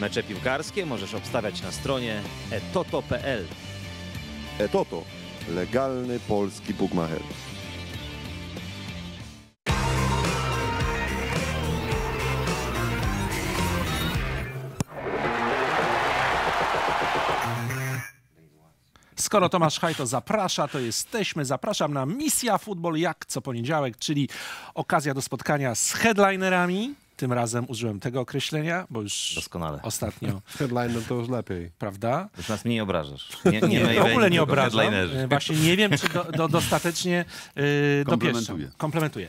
Mecze piłkarskie możesz obstawiać na stronie etoto.pl. Etoto. Legalny polski bugmacher. Skoro Tomasz Hajto zaprasza, to jesteśmy. Zapraszam na Misja Futbol jak co poniedziałek, czyli okazja do spotkania z headlinerami tym razem użyłem tego określenia, bo już Doskonale. ostatnio... Headliner to już lepiej. Prawda? Już nas mniej obrażasz. Nie, nie, nie w ogóle nie obrażam. E, właśnie nie wiem, czy do, do, dostatecznie yy, Komplementuję. Komplementuję.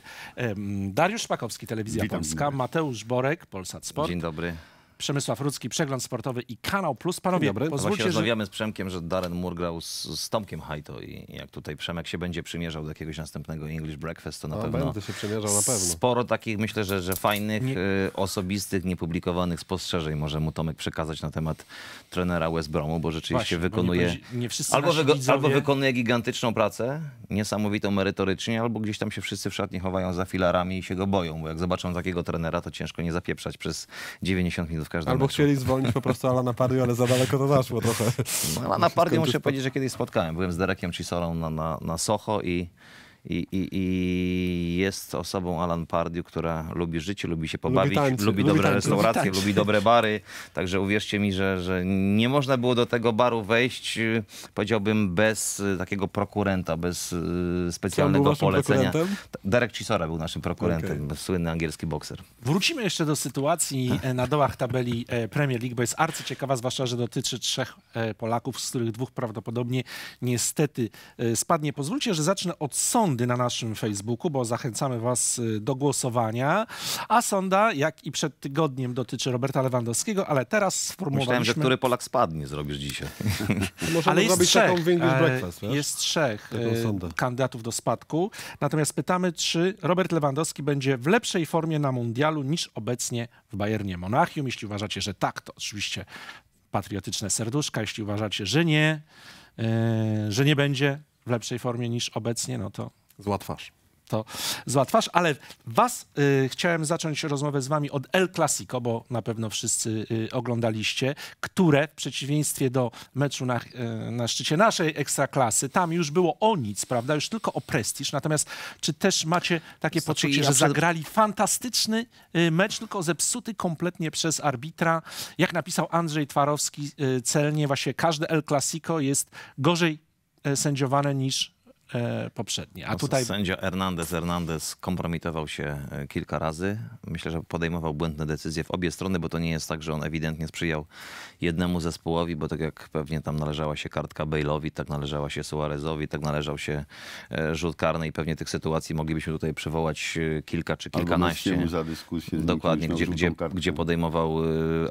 Dariusz Szpakowski, Telewizja Witam Polska, Mateusz Borek, Polsat Sport. Dzień dobry. Przemysław Rudzki, Przegląd Sportowy i Kanał Plus. Panowie, Dobry. pozwólcie, rozmawiamy że... z Przemkiem, że Darren Moore grał z, z Tomkiem Hajto i jak tutaj Przemek się będzie przymierzał do jakiegoś następnego English Breakfast, to na no, pewno... Będę się przymierzał na pewno. Sporo takich, myślę, że, że fajnych, nie... y, osobistych, niepublikowanych spostrzeżeń może mu Tomek przekazać na temat trenera West Bromu, bo rzeczywiście Właśnie, wykonuje... Bo nie, nie albo, wygo... widzowie... albo wykonuje gigantyczną pracę, niesamowitą merytorycznie, albo gdzieś tam się wszyscy w szatni chowają za filarami i się go boją, bo jak zobaczą takiego trenera, to ciężko nie zapieprzać przez 90 minut w każdym Albo meczu. chcieli zwolnić po prostu Alana Pardiu, ale za daleko to zaszło trochę. No, Alana muszę powiedzieć, że kiedyś spotkałem. Byłem z Derekiem Cisorą na, na, na Soho i i, i, i jest osobą Alan Pardieu, która lubi życie, lubi się pobawić, lubi, lubi, dobre restauracje, lubi, lubi, dobre bary. Także uwierzcie mi, że, że nie można było do tego baru wejść, y, powiedziałbym, bez y, takiego prokurenta, bez y, specjalnego polecenia. Derek Cisora był naszym prokurentem, okay. słynny angielski bokser. Wrócimy jeszcze do sytuacji na dołach tabeli e, Premier League, bo jest arcyciekawa, zwłaszcza, że dotyczy trzech e, Polaków, z których dwóch prawdopodobnie niestety e, spadnie. Pozwólcie, że zacznę od sądu sądy na naszym Facebooku, bo zachęcamy Was y, do głosowania. A sonda, jak i przed tygodniem, dotyczy Roberta Lewandowskiego, ale teraz sformułowaliśmy... Myślałem, że który Polak spadnie zrobisz dzisiaj. ale jest trzech, e, breakfast, jest trzech e, kandydatów do spadku. Natomiast pytamy, czy Robert Lewandowski będzie w lepszej formie na mundialu niż obecnie w Bayernie Monachium. Jeśli uważacie, że tak, to oczywiście patriotyczne serduszka. Jeśli uważacie, że nie, e, że nie będzie w lepszej formie niż obecnie, no to Zła twarz. To zła twarz, ale was y, chciałem zacząć rozmowę z wami od El Clasico, bo na pewno wszyscy y, oglądaliście, które w przeciwieństwie do meczu na, y, na szczycie naszej ekstraklasy, tam już było o nic, prawda? Już tylko o prestiż. Natomiast czy też macie takie znaczy, poczucie, że zagrali fantastyczny y, mecz, tylko zepsuty kompletnie przez arbitra? Jak napisał Andrzej Twarowski y, celnie, właśnie każde El Clasico jest gorzej y, sędziowane niż E, poprzednie. A tutaj... Sędzia Hernandez Hernandez kompromitował się e, kilka razy. Myślę, że podejmował błędne decyzje w obie strony, bo to nie jest tak, że on ewidentnie sprzyjał jednemu zespołowi, bo tak jak pewnie tam należała się kartka Bale'owi, tak należała się Suarezowi, tak należał się e, rzut karny i pewnie tych sytuacji moglibyśmy tutaj przywołać kilka czy no kilkanaście. za dyskusję. Dokładnie, gdzie, gdzie, gdzie podejmował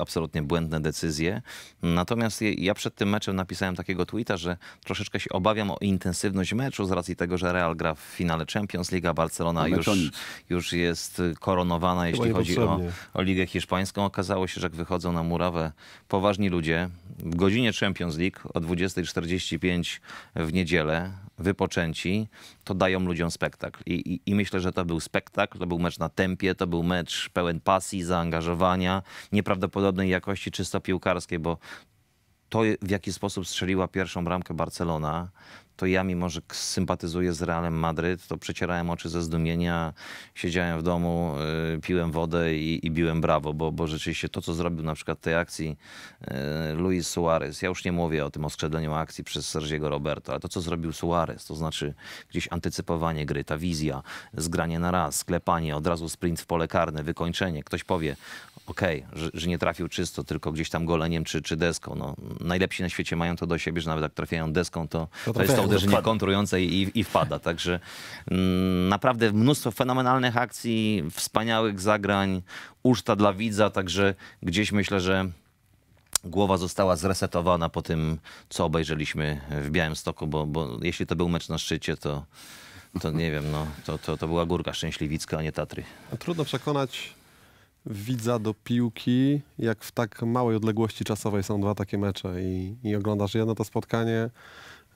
absolutnie błędne decyzje. Natomiast ja przed tym meczem napisałem takiego tweeta, że troszeczkę się obawiam o intensywność meczu, z racji tego, że Real gra w finale Champions League, a Barcelona już, już jest y, koronowana, Chyba jeśli chodzi o, o Ligę Hiszpańską. Okazało się, że jak wychodzą na murawę poważni ludzie w godzinie Champions League o 20.45 w niedzielę, wypoczęci, to dają ludziom spektakl. I, i, I, myślę, że to był spektakl, to był mecz na tempie, to był mecz pełen pasji, zaangażowania, nieprawdopodobnej jakości czysto piłkarskiej, bo to w jaki sposób strzeliła pierwszą bramkę Barcelona, to ja mimo, że sympatyzuję z Realem Madryt, to przecierałem oczy ze zdumienia, siedziałem w domu, y, piłem wodę i, i, biłem brawo, bo, bo rzeczywiście to, co zrobił na przykład tej akcji y, Luis Suarez, ja już nie mówię o tym oskrzedleniu akcji przez Sergiego Roberto, ale to, co zrobił Suarez, to znaczy gdzieś antycypowanie gry, ta wizja, zgranie na raz, sklepanie, od razu sprint w pole karne, wykończenie. Ktoś powie, okej, okay, że, że, nie trafił czysto, tylko gdzieś tam goleniem czy, czy deską. No, najlepsi na świecie mają to do siebie, że nawet jak trafiają deską, to, to, to jest to uderzenie kontrujące i, i wpada. Także mm, naprawdę mnóstwo fenomenalnych akcji, wspaniałych zagrań, uszta dla widza, także gdzieś myślę, że głowa została zresetowana po tym, co obejrzeliśmy w Białymstoku, bo, bo jeśli to był mecz na szczycie, to, to nie wiem, no, to, to, to była Górka Szczęśliwicka, a nie Tatry. Trudno przekonać widza do piłki, jak w tak małej odległości czasowej są dwa takie mecze i, i oglądasz jedno to spotkanie,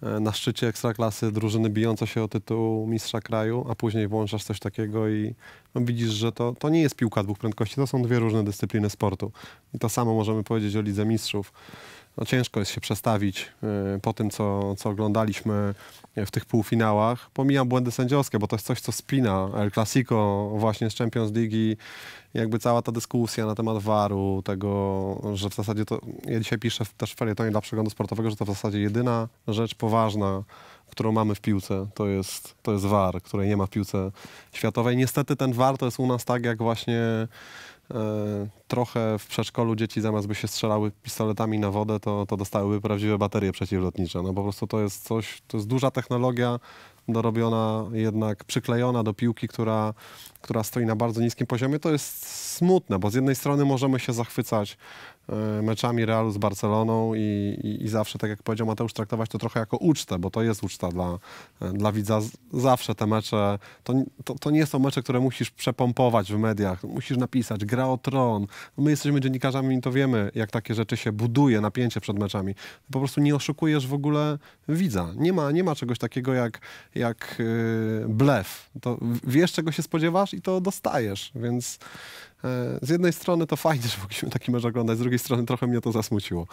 E, na szczycie ekstraklasy drużyny bijące się o tytuł mistrza kraju, a później włączasz coś takiego i no, widzisz, że to, to nie jest piłka dwóch prędkości, to są dwie różne dyscypliny sportu. I to samo możemy powiedzieć o Lidze Mistrzów no ciężko jest się przestawić y, po tym, co, co oglądaliśmy w tych półfinałach. Pomijam błędy sędziowskie, bo to jest coś, co spina El Clasico właśnie z Champions League i jakby cała ta dyskusja na temat waru, tego, że w zasadzie to... Ja dzisiaj piszę też w felietonie dla przeglądu sportowego, że to w zasadzie jedyna rzecz poważna, którą mamy w piłce, to jest, to jest war, której nie ma w piłce światowej. Niestety ten war to jest u nas tak, jak właśnie E, trochę w przedszkolu dzieci zamiast by się strzelały pistoletami na wodę, to, to dostałyby prawdziwe baterie przeciwlotnicze. No po prostu to jest coś, to jest duża technologia, dorobiona, jednak przyklejona do piłki, która, która stoi na bardzo niskim poziomie, to jest smutne, bo z jednej strony możemy się zachwycać E, meczami Realu z Barceloną i, i, i, zawsze, tak jak powiedział Mateusz, traktować to trochę jako ucztę, bo to jest uczta dla, e, dla widza. Zawsze te mecze, to, to, to, nie są mecze, które musisz przepompować w mediach, musisz napisać, gra o tron. My jesteśmy dziennikarzami i to wiemy, jak takie rzeczy się buduje, napięcie przed meczami. Po prostu nie oszukujesz w ogóle widza. Nie ma, nie ma czegoś takiego jak, jak e, blef. To wiesz, czego się spodziewasz i to dostajesz, więc z jednej strony to fajnie, że mogliśmy taki mecz oglądać, z drugiej strony trochę mnie to zasmuciło.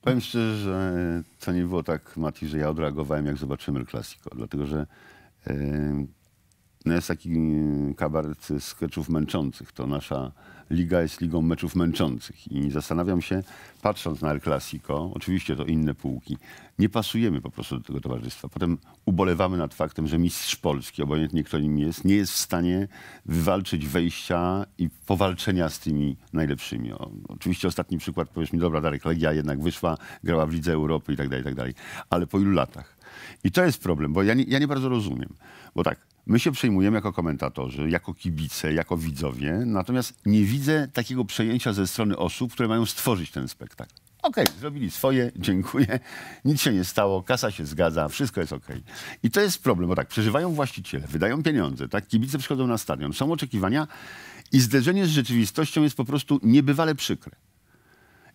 Powiem szczerze, że e, to nie było tak, Mati, że ja odreagowałem, jak zobaczymy El Clasico, dlatego że e, no jest taki e, kabaret sketchów męczących. To nasza liga jest ligą meczów męczących. I zastanawiam się, patrząc na El Clasico, oczywiście to inne półki, nie pasujemy po prostu do tego towarzystwa. Potem ubolewamy nad faktem, że mistrz Polski, obojętnie kto nim jest, nie jest w stanie wywalczyć wejścia i powalczenia z tymi najlepszymi. O, oczywiście ostatni przykład, powiesz mi, dobra Darek, Legia jednak wyszła, grała w Lidze Europy i tak dalej, i tak dalej. Ale po ilu latach? I to jest problem, bo ja nie, ja nie bardzo rozumiem. Bo tak, My się przejmujemy jako komentatorzy, jako kibice, jako widzowie, natomiast nie widzę takiego przejęcia ze strony osób, które mają stworzyć ten spektakl. Okej, okay, zrobili swoje, dziękuję, nic się nie stało, kasa się zgadza, wszystko jest okej. Okay. I to jest problem, bo tak, przeżywają właściciele, wydają pieniądze, tak, kibice przychodzą na stadion, są oczekiwania i zderzenie z rzeczywistością jest po prostu niebywale przykre.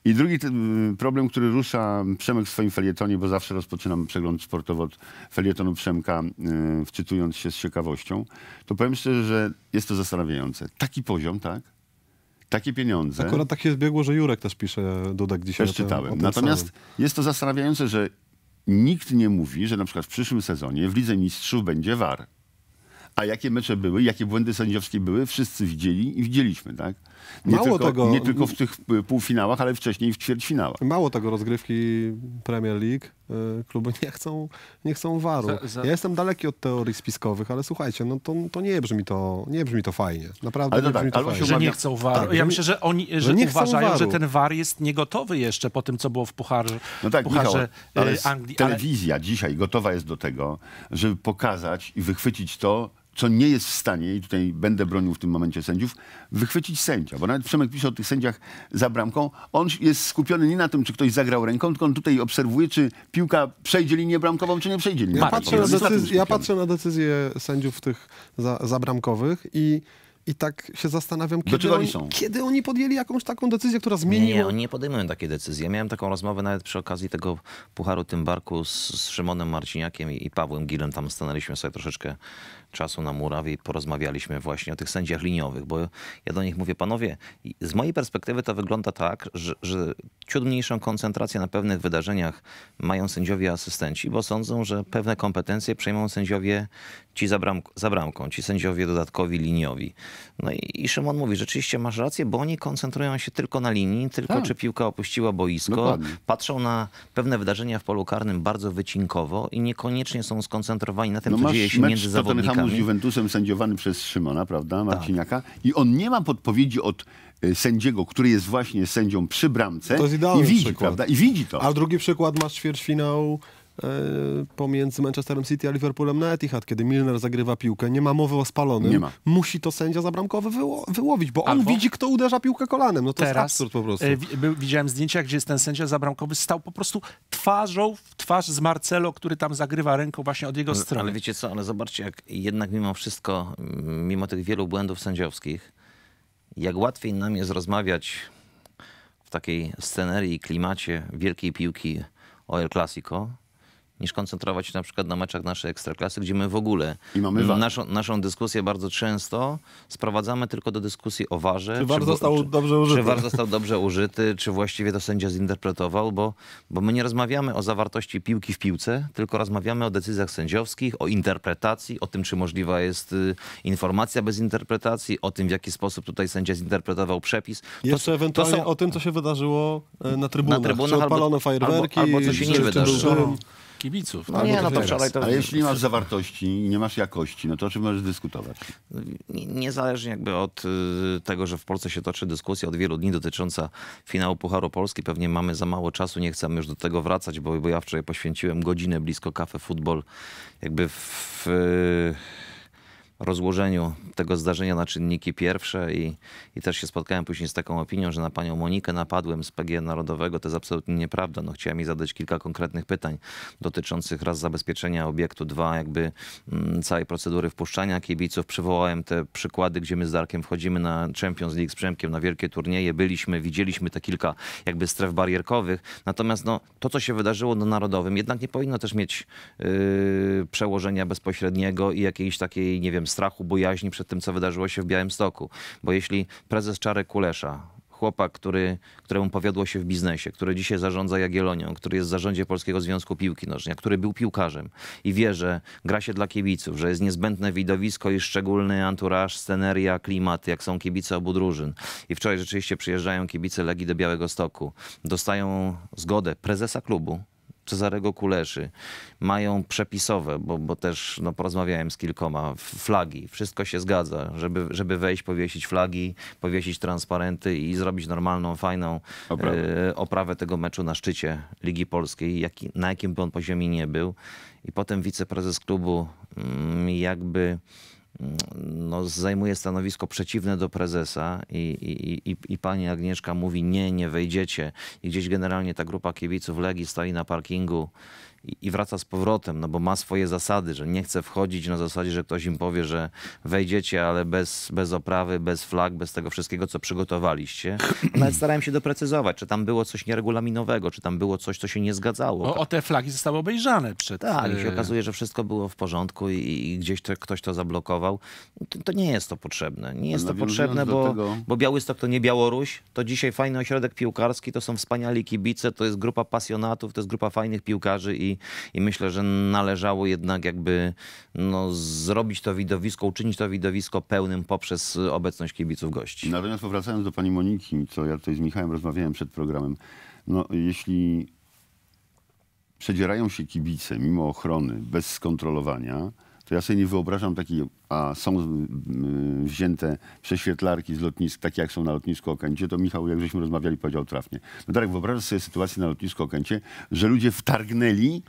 I drugi problem, który rusza Przemek w swoim felietonie, bo zawsze rozpoczynam przegląd sportowy od felietonu Przemka, y, wczytując się z ciekawością, to powiem szczerze, że jest to zastanawiające. Taki poziom, tak? Takie pieniądze. Akurat tak się zbiegło, że Jurek też pisze Dudek dzisiaj. Też czytałem. Ten, Natomiast samym. jest to zastanawiające, że nikt nie mówi, że na przykład w przyszłym sezonie w Lidze Mistrzów będzie VAR. A jakie mecze były, jakie błędy sędziowskie były, wszyscy widzieli i widzieliśmy, tak? Nie, Mało tylko, tego, nie tylko w tych y, półfinałach, ale wcześniej w ćwierćfinałach. Mało tego, rozgrywki Premier League y, kluby nie chcą, nie chcą waru. Za, za... Ja jestem daleki od teorii spiskowych, ale słuchajcie, no to, to nie brzmi to, nie brzmi to fajnie. Naprawdę ale nie tak, brzmi to fajnie. Że nie chcą waru. Tak. ja myślę, że oni że, no że nie uważają, waru. że ten war jest niegotowy jeszcze po tym, co było w pucharze, no tak, pucharze Michał, ale y, Anglii. Telewizja ale... dzisiaj gotowa jest do tego, żeby pokazać i wychwycić to, co nie jest w stanie, i tutaj będę bronił w tym momencie sędziów, wychwycić sędzia. Bo nawet Przemek pisze o tych sędziach za bramką. On jest skupiony nie na tym, czy ktoś zagrał ręką, tylko on tutaj obserwuje, czy piłka przejdzie linię bramkową, czy nie przejdzie linię ja patrzę, na ja patrzę na decyzje sędziów tych zabramkowych i i tak się zastanawiam, kiedy oni, są? kiedy oni podjęli jakąś taką decyzję, która zmieniła... Nie, nie, oni nie podejmują takiej decyzji. Ja miałem taką rozmowę nawet przy okazji tego Pucharu Tymbarku z, z Szymonem Marciniakiem i, i Pawłem Gilem. Tam stanęliśmy sobie troszeczkę czasu na murawie i porozmawialiśmy właśnie o tych sędziach liniowych, bo ja do nich mówię, panowie, z mojej perspektywy to wygląda tak, że, że ciut mniejszą koncentrację na pewnych wydarzeniach mają sędziowie asystenci, bo sądzą, że pewne kompetencje przejmą sędziowie ci za, bram, za bramką, ci sędziowie dodatkowi liniowi. No i, i Szymon mówi, rzeczywiście masz rację, bo oni koncentrują się tylko na linii, tylko tak. czy piłka opuściła boisko, Dokładnie. patrzą na pewne wydarzenia w polu karnym bardzo wycinkowo i niekoniecznie są skoncentrowani na tym, no co dzieje się między zawodnikami z Juventusem sędziowany przez Szymona, prawda, tak. Marciniaka. Tak. I on nie ma podpowiedzi od e, sędziego, który jest właśnie sędzią przy bramce to jest idealny i widzi, przykład. prawda? I widzi to. A drugi przykład masz ćwierćfinał E, pomiędzy Manchesterem City a Liverpoolem na Etihad, kiedy Milner zagrywa piłkę, nie ma mowy o spalonym, nie ma. musi to sędzia zabramkowy wyło wyłowić, bo Albo... on widzi, kto uderza piłkę kolanem. No to Teraz, jest absurd po prostu. E, widziałem zdjęcia, gdzie jest ten sędzia zabramkowy, stał po prostu twarzą w twarz z Marcelo, który tam zagrywa ręką właśnie od jego ale, strony. Ale wiecie co, ale zobaczcie, jak jednak mimo wszystko, mimo tych wielu błędów sędziowskich, jak łatwiej nam jest rozmawiać w takiej scenerii i klimacie wielkiej piłki o El Clasico, niż koncentrować się na przykład na meczach naszej ekstraklasy, gdzie my w ogóle naszą, naszą dyskusję bardzo często sprowadzamy tylko do dyskusji o warze. Czy war został czy, dobrze użyty. Czy został dobrze użyty, czy właściwie to sędzia zinterpretował, bo, bo my nie rozmawiamy o zawartości piłki w piłce, tylko rozmawiamy o decyzjach sędziowskich, o interpretacji, o tym, czy możliwa jest y, informacja bez interpretacji, o tym, w jaki sposób tutaj sędzia zinterpretował przepis. Jeszcze to, ewentualnie to są... o tym, co się wydarzyło e, na trybunach, na trybunach czy odpalono albo, fajerwerki, albo, albo co się nie wydarzyło kibiców. No, tak? nie, no to wczoraj to... jeśli nie masz zawartości i nie masz jakości, no to o czym możesz dyskutować? No, niezależnie jakby od y, tego, że w Polsce się toczy dyskusja od wielu dni dotycząca finału Pucharu Polski, pewnie mamy za mało czasu, nie chcemy już do tego wracać, bo, bo ja wczoraj poświęciłem godzinę blisko kafe futbol, jakby w rozłożeniu tego zdarzenia na czynniki pierwsze i, i też się spotkałem później z taką opinią, że na panią Monikę napadłem z PG Narodowego. To jest absolutnie nieprawda. No, chciałem jej zadać kilka konkretnych pytań dotyczących raz zabezpieczenia obiektu, dwa jakby m, mm, całej procedury wpuszczania kibiców. Przywołałem te przykłady, gdzie my z Darkiem wchodzimy na Champions League z Przemkiem, na wielkie turnieje. Byliśmy, widzieliśmy te kilka jakby stref barierkowych. Natomiast no, to, co się wydarzyło na Narodowym, jednak nie powinno też mieć yy, przełożenia bezpośredniego i jakiejś takiej, nie wiem, strachu, bojaźni przed tym, co wydarzyło się w Białymstoku. Bo jeśli prezes Czarek Kulesza chłopak, który, któremu powiodło się w biznesie, który dzisiaj zarządza Jagielonią, który jest w zarządzie Polskiego Związku Piłki Nożnej, który był piłkarzem i wie, że gra się dla kibiców, że jest niezbędne widowisko i szczególny anturaż, sceneria, klimat, jak są kibice obu drużyn. I wczoraj rzeczywiście przyjeżdżają kibice Legii do Białego Stoku. Dostają zgodę prezesa klubu, Cezarego Kuleszy, mają przepisowe, bo, bo też no, porozmawiałem z kilkoma, flagi, wszystko się zgadza, żeby, żeby wejść, powiesić flagi, powiesić transparenty i zrobić normalną, fajną oprawę, e, oprawę tego meczu na szczycie Ligi Polskiej, jak, na jakim by on poziomie nie był. I potem wiceprezes klubu mm, jakby no, zajmuje stanowisko przeciwne do prezesa i, i, i, i pani Agnieszka mówi nie, nie wejdziecie i gdzieś generalnie ta grupa kibiców Legii stoi na parkingu i, wraca z powrotem, no bo ma swoje zasady, że nie chce wchodzić na zasadzie, że ktoś im powie, że wejdziecie, ale bez, bez oprawy, bez flag, bez tego wszystkiego, co przygotowaliście. Nawet starałem się doprecyzować, czy tam było coś nieregulaminowego, czy tam było coś, co się nie zgadzało. O, o te flagi zostały obejrzane przed... Tak, i się e, okazuje, że wszystko było w porządku i, i gdzieś to, ktoś to zablokował. To, to, nie jest to potrzebne. Nie jest to potrzebne, bo, tego... bo Białystok to nie Białoruś, to dzisiaj fajny ośrodek piłkarski, to są wspaniali kibice, to jest grupa pasjonatów, to jest grupa fajnych piłkarzy i i, myślę, że należało jednak jakby no, zrobić to widowisko, uczynić to widowisko pełnym poprzez obecność kibiców gości. Natomiast powracając do pani Moniki, co ja tutaj z Michałem rozmawiałem przed programem, no jeśli przedzierają się kibice mimo ochrony, bez skontrolowania, to ja sobie nie wyobrażam takiej, a są mm, mm, wzięte prześwietlarki z lotnisk, takie jak są na lotnisku Okęcie, to Michał, jak żeśmy rozmawiali, powiedział trafnie. No Darek, wyobrażasz sobie sytuację na lotnisku Okęcie, że ludzie wtargnęli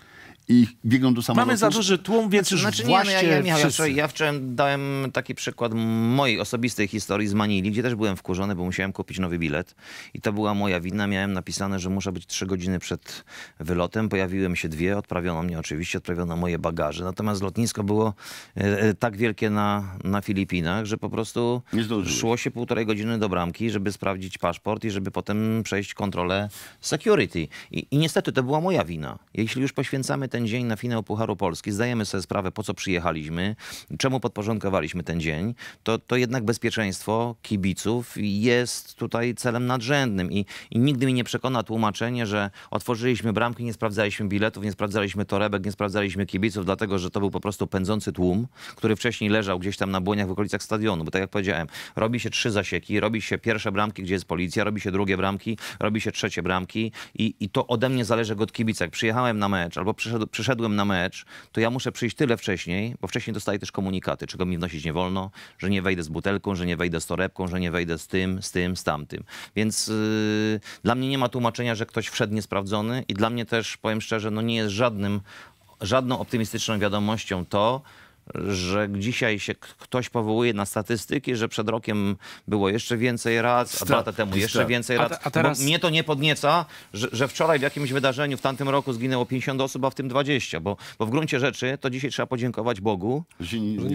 i biegną do samolotu. Mamy za duży tłum, więc znaczy, już znaczy, no właśnie nie, ja, ja, Michał, ja wczoraj dałem taki przykład mojej osobistej historii z Manili, gdzie też byłem wkurzony, bo musiałem kupić nowy bilet i to była moja wina. Miałem napisane, że muszę być trzy godziny przed wylotem. Pojawiłem się dwie, odprawiono mnie oczywiście, odprawiono moje bagaże. Natomiast lotnisko było e, e, tak wielkie na, na Filipinach, że po prostu szło się półtorej godziny do bramki, żeby sprawdzić paszport i żeby potem przejść kontrolę security. I, i niestety to była moja wina. Jeśli już poświęcamy te ten dzień na finał Pucharu Polski, zdajemy sobie sprawę, po co przyjechaliśmy, czemu podporządkowaliśmy ten dzień, to, to jednak bezpieczeństwo kibiców jest tutaj celem nadrzędnym i, i nigdy mi nie przekona tłumaczenie, że otworzyliśmy bramki, nie sprawdzaliśmy biletów, nie sprawdzaliśmy torebek, nie sprawdzaliśmy kibiców, dlatego że to był po prostu pędzący tłum, który wcześniej leżał gdzieś tam na błoniach w okolicach stadionu, bo tak jak powiedziałem, robi się trzy zasieki, robi się pierwsze bramki, gdzie jest policja, robi się drugie bramki, robi się trzecie bramki i, i to ode mnie zależy jak od kibica. Jak przyjechałem na mecz albo przyszedł przyszedłem na mecz, to ja muszę przyjść tyle wcześniej, bo wcześniej dostaję też komunikaty, czego mi wnosić nie wolno, że nie wejdę z butelką, że nie wejdę z torebką, że nie wejdę z tym, z tym, z tamtym. Więc yy, dla mnie nie ma tłumaczenia, że ktoś wszedł niesprawdzony i dla mnie też, powiem szczerze, no nie jest żadnym, żadną optymistyczną wiadomością to, że dzisiaj się ktoś powołuje na statystyki, że przed rokiem było jeszcze więcej rac, a dwa lata temu jeszcze więcej rac. A, Mnie to nie podnieca, że, że, wczoraj w jakimś wydarzeniu w tamtym roku zginęło 50 osób, a w tym 20, bo, bo w gruncie rzeczy to dzisiaj trzeba podziękować Bogu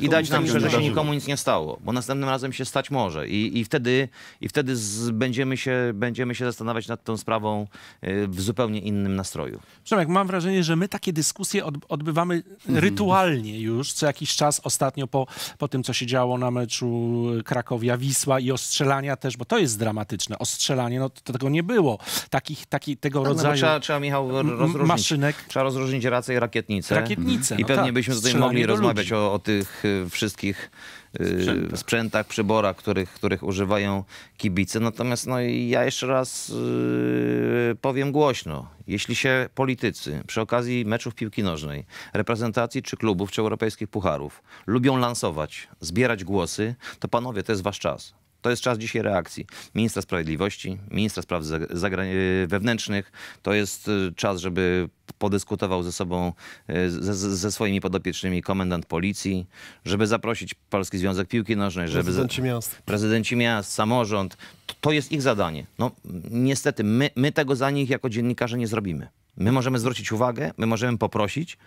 i dać nam, że, że się nikomu nic nie stało, bo następnym razem się stać może i, i wtedy, i wtedy z, będziemy, się, będziemy się zastanawiać nad tą sprawą y, w zupełnie innym nastroju. Przemek, mam wrażenie, że my takie dyskusje odbywamy mhm. rytualnie już co jakiś jakiś czas ostatnio po, po tym, co się działo na meczu Krakowia-Wisła i ostrzelania też, bo to jest dramatyczne, ostrzelanie, no to tego nie było. Takich, taki, tego tak, no rodzaju... No, trzeba, trzeba, Michał, rozróżnić. Maszynek. Trzeba rozróżnić rację i rakietnicę. I no pewnie tak, byśmy tutaj mogli rozmawiać o, o tych y, wszystkich sprzętach, y, sprzętach przyborach, których, których używają kibice. Natomiast no, ja jeszcze raz y, powiem głośno, jeśli się politycy przy okazji meczów piłki nożnej, reprezentacji czy klubów, czy europejskich pucharów lubią lansować, zbierać głosy, to panowie, to jest wasz czas. To jest czas dzisiaj reakcji. Ministra Sprawiedliwości, ministra spraw e, wewnętrznych. To jest e, czas, żeby podyskutował ze sobą, e, ze, ze, swoimi podopiecznymi komendant policji, żeby zaprosić Polski Związek Piłki Nożnej, żeby... Prezydenci miast. Prezydenci miast, samorząd. To, to jest ich zadanie. No niestety, my, my tego za nich jako dziennikarze nie zrobimy. My możemy zwrócić uwagę, my możemy poprosić,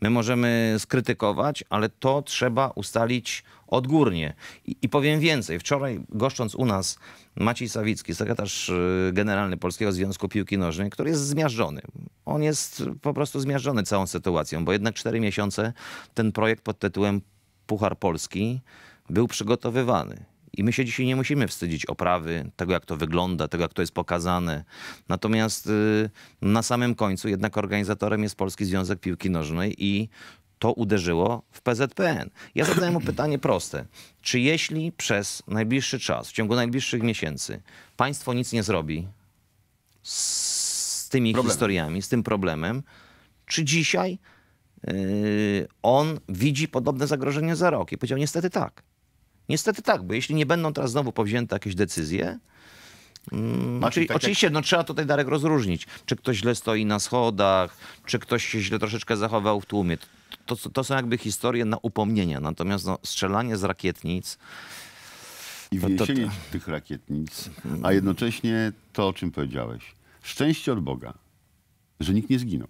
my możemy skrytykować, ale to trzeba ustalić odgórnie. I, I, powiem więcej, wczoraj goszcząc u nas Maciej Sawicki, sekretarz y, generalny Polskiego Związku Piłki Nożnej, który jest zmiażdżony. On jest po prostu zmiażdżony całą sytuacją, bo jednak cztery miesiące ten projekt pod tytułem Puchar Polski był przygotowywany. I my się dzisiaj nie musimy wstydzić oprawy, tego jak to wygląda, tego jak to jest pokazane. Natomiast y, na samym końcu jednak organizatorem jest Polski Związek Piłki Nożnej i to uderzyło w PZPN. Ja zadaję mu pytanie proste. Czy jeśli przez najbliższy czas, w ciągu najbliższych miesięcy, państwo nic nie zrobi z tymi historiami, z tym problemem, czy dzisiaj yy, on widzi podobne zagrożenie za rok? I powiedział, niestety tak. Niestety tak, bo jeśli nie będą teraz znowu powzięte jakieś decyzje, no, czyli, tak oczywiście jak... no, trzeba tutaj Darek rozróżnić, czy ktoś źle stoi na schodach, czy ktoś się źle troszeczkę zachował w tłumie to, to są jakby historie na upomnienie. Natomiast no, strzelanie z rakietnic... I no wyniesienie tych rakietnic, a jednocześnie to, o czym powiedziałeś. Szczęście od Boga, że nikt nie zginął.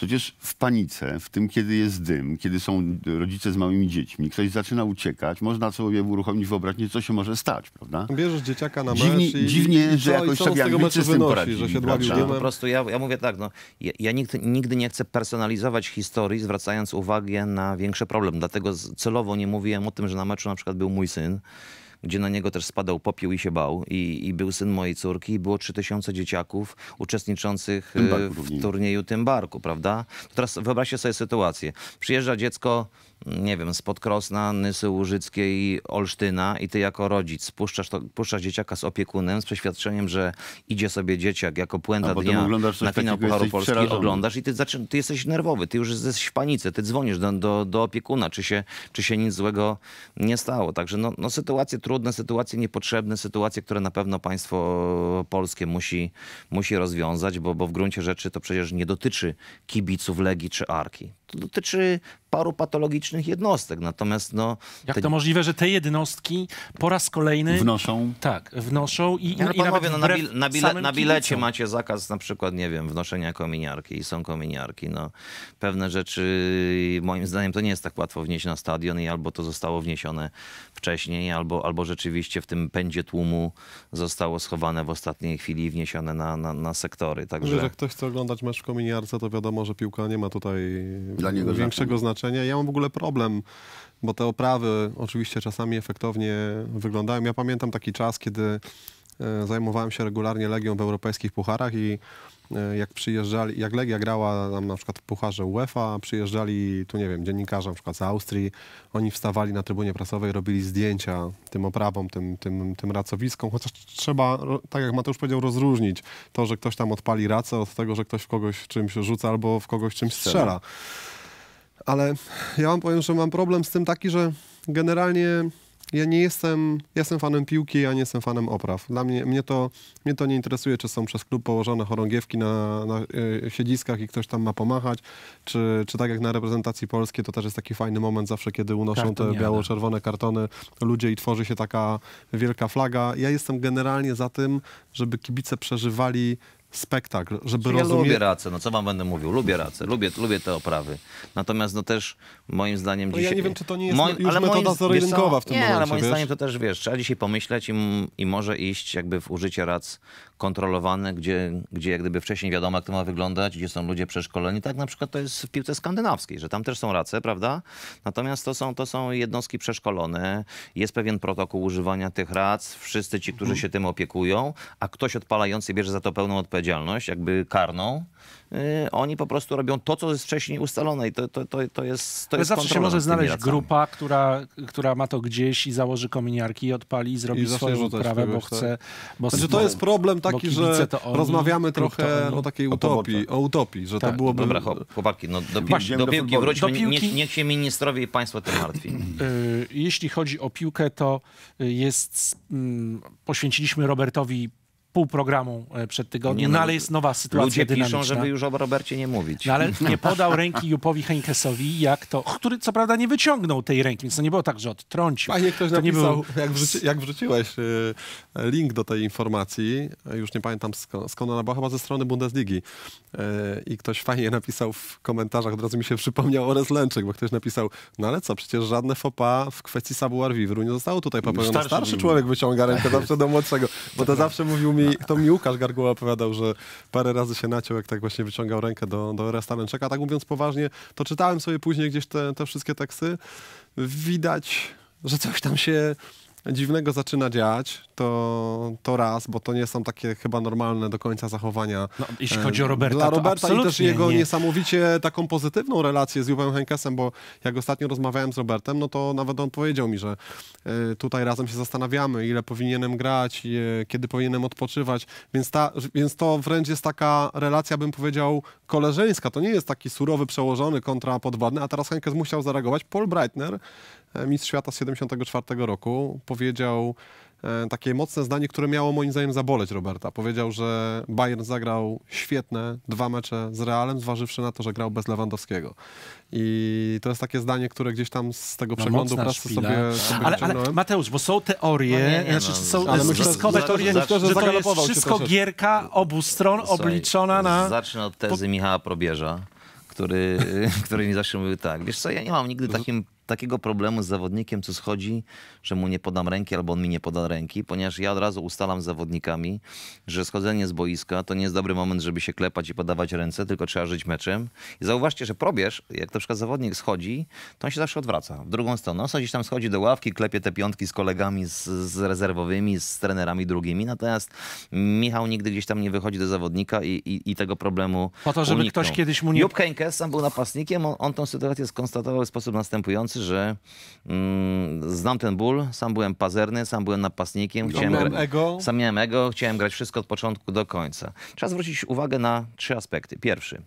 Przecież w panice, w tym kiedy jest dym, kiedy są rodzice z małymi dziećmi, ktoś zaczyna uciekać, można sobie uruchomić wyobraźnię, co się może stać, prawda? Bierzesz dzieciaka na dziwnie, mecz i, Dziwnie, i, że i jakoś tak jak wynosi, z tym poradzili, że się no Po prostu ja, ja mówię tak, no, ja, ja nigdy, nigdy nie chcę personalizować historii, zwracając uwagę na większy problem. Dlatego celowo nie mówiłem o tym, że na meczu na przykład był mój syn, gdzie na niego też spadał popiół i się bał. I, i był syn mojej córki i było 3000 dzieciaków uczestniczących e, w turnieju tym barku, prawda? To teraz wyobraźcie sobie sytuację. Przyjeżdża dziecko nie wiem, spod Krosna, Nysy Łużyckiej, Olsztyna i ty jako rodzic puszczasz, to, puszczasz dzieciaka z opiekunem, z przeświadczeniem, że idzie sobie dzieciak jako puenta dnia na finał Pucharu Polski, oglądasz i ty, ty, jesteś nerwowy, ty już jesteś w panice, ty dzwonisz do, do, do opiekuna, czy się, czy się nic złego nie stało. Także no, no sytuacje trudne, sytuacje niepotrzebne, sytuacje, które na pewno państwo polskie musi, musi rozwiązać, bo, bo w gruncie rzeczy to przecież nie dotyczy kibiców Legii czy Arki. To dotyczy paru patologicznych licznych jednostek. Natomiast no... Jak te... to możliwe, że te jednostki po raz kolejny... Wnoszą? Tak, wnoszą i, ja no, i no, na, bil, na, bile, na bilecie kibicom. macie zakaz na przykład, nie wiem, wnoszenia kominiarki i są kominiarki. No, pewne rzeczy moim zdaniem to nie jest tak łatwo wnieść na stadion i albo to zostało wniesione wcześniej, albo, albo rzeczywiście w tym pędzie tłumu zostało schowane w ostatniej chwili i wniesione na, na, na sektory. Także... Jeżeli ktoś chce oglądać mecz w kominiarce, to wiadomo, że piłka nie ma tutaj większego znaczenia. Ja mam w ogóle problem, bo te oprawy oczywiście czasami efektownie wyglądają. Ja pamiętam taki czas, kiedy e, zajmowałem się regularnie Legią w europejskich pucharach i e, jak przyjeżdżali, jak Legia grała tam na przykład w pucharze UEFA, przyjeżdżali tu, nie wiem, dziennikarze na przykład z Austrii, oni wstawali na trybunie prasowej, robili zdjęcia tym oprawom, tym, tym, tym racowiskom, chociaż trzeba, tak jak Mateusz powiedział, rozróżnić to, że ktoś tam odpali racę od tego, że ktoś w kogoś czymś rzuca albo w kogoś czymś strzela. Ale ja wam powiem, że mam problem z tym taki, że generalnie ja nie jestem, ja jestem fanem piłki, ja nie jestem fanem opraw. Dla mnie, mnie, to, mnie to nie interesuje, czy są przez klub położone chorągiewki na, na yy, siedziskach i ktoś tam ma pomachać, czy, czy tak jak na reprezentacji polskiej, to też jest taki fajny moment zawsze, kiedy unoszą te biało-czerwone kartony ludzie i tworzy się taka wielka flaga. Ja jestem generalnie za tym, żeby kibice przeżywali spektakl, żeby ja rozumieć... lubię racę, no co wam będę mówił, lubię racę, lubię, lubię te oprawy. Natomiast no też moim zdaniem no dzisiaj... Ja nie wiem, czy to nie jest Moi... już ale metoda zarejlingowa w tym nie, momencie, ale moim wiesz? zdaniem to też, wiesz, trzeba dzisiaj pomyśleć i, i może iść jakby w użycie rac kontrolowane, gdzie, gdzie jak gdyby wcześniej wiadomo, jak to ma wyglądać, gdzie są ludzie przeszkoleni. Tak na przykład to jest w piłce skandynawskiej, że tam też są race, prawda? Natomiast to są, to są jednostki przeszkolone, jest pewien protokół używania tych rac, wszyscy ci, którzy mhm. się tym opiekują, a ktoś odpalający bierze za to pełną odpowiedzialność odpowiedzialność jakby karną, y, oni po prostu robią to, co jest wcześniej ustalone i to, to, to, to jest to Ale jest zawsze się może znaleźć racami. grupa, która, która ma to gdzieś i założy kominiarki i odpali i zrobi I swoją sprawę, bo chce... Tak. Bo znaczy, to jest problem taki, że oni, rozmawiamy trochę o no, takiej utopii, o utopii, że tak. to byłoby... Dobra, chłopaki, no do, Właśnie, do piłki do wróćmy, do piłki... Niech, niech się ministrowie i państwo tym martwi. Y, jeśli chodzi o piłkę, to y, jest... Mm, poświęciliśmy Robertowi pół programu e, przed tygodniem, no, no ale jest nowa sytuacja Ludzie piszą, żeby już o Robercie nie mówić. No, ale nie podał ręki Jupowi Henkesowi, jak to, który co prawda nie wyciągnął tej ręki, więc to nie było tak, że odtrącił. A jak ktoś to napisał, nie jak, wrzuci, jak wrzuciłeś y, link do tej informacji, już nie pamiętam skąd ona była, chyba ze strony Bundesligi y, i ktoś fajnie napisał w komentarzach, od razu mi się przypomniał o Lęczyk, bo ktoś napisał, no ale co, przecież żadne fopa w kwestii Sabuar Wiwru nie zostało tutaj popełnione. Starszy, Starszy człowiek wyciąga rękę zawsze do młodszego, bo to zawsze mówił mi mi, to mi Łukasz Gargula opowiadał, że parę razy się naciął, jak tak właśnie wyciągał rękę do, do Restalenczeka. Tak mówiąc poważnie, to czytałem sobie później gdzieś te, te wszystkie teksty. Widać, że coś tam się dziwnego zaczyna dziać, to, to raz, bo to nie są takie chyba normalne do końca zachowania. No, e, jeśli chodzi o Roberta, Dla Roberta i też jego nie. niesamowicie taką pozytywną relację z Juwem Henkesem, bo jak ostatnio rozmawiałem z Robertem, no to nawet on powiedział mi, że e, tutaj razem się zastanawiamy, ile powinienem grać, e, kiedy powinienem odpoczywać, więc, ta, więc to wręcz jest taka relacja, bym powiedział, koleżeńska. To nie jest taki surowy przełożony kontra podwładny, a teraz Henkes musiał zareagować. Paul Breitner E, mistrz świata z 1974 roku, powiedział e, takie mocne zdanie, które miało moim zdaniem zaboleć Roberta. Powiedział, że Bayern zagrał świetne dwa mecze z Realem, zważywszy na to, że grał bez Lewandowskiego. I to jest takie zdanie, które gdzieś tam z tego no, przeglądu prasy sobie, sobie ale, ale, Mateusz, bo są teorie, no nie, nie, znaczy, no, są ale teorie, że, że to jest wszystko gierka obu stron Słuchaj, obliczona na... Zacznę od tezy po... Michała Probierza, który, który mi zawsze mówił tak, wiesz co, ja nie mam nigdy takim takiego problemu z zawodnikiem, co schodzi, że mu nie podam ręki albo on mi nie poda ręki, ponieważ ja od razu ustalam z zawodnikami, że schodzenie z boiska to nie jest dobry moment, żeby się klepać i podawać ręce, tylko trzeba żyć meczem. I zauważcie, że probierz, jak na przykład zawodnik schodzi, to on się zawsze odwraca w drugą stronę. On gdzieś tam schodzi do ławki, klepie te piątki z kolegami, z, z rezerwowymi, z trenerami drugimi, natomiast Michał nigdy gdzieś tam nie wychodzi do zawodnika i, i, i tego problemu Po to, żeby uniknął. ktoś kiedyś mu nie... Jupp sam był napastnikiem, on, on tą sytuację skonstatował w sposób następujący, że mm, znam ten ból, sam byłem pazerny, sam byłem napastnikiem. Chciałem miałem ego. Sam miałem ego, chciałem grać wszystko od początku do końca. Trzeba zwrócić uwagę na trzy aspekty. Pierwszy,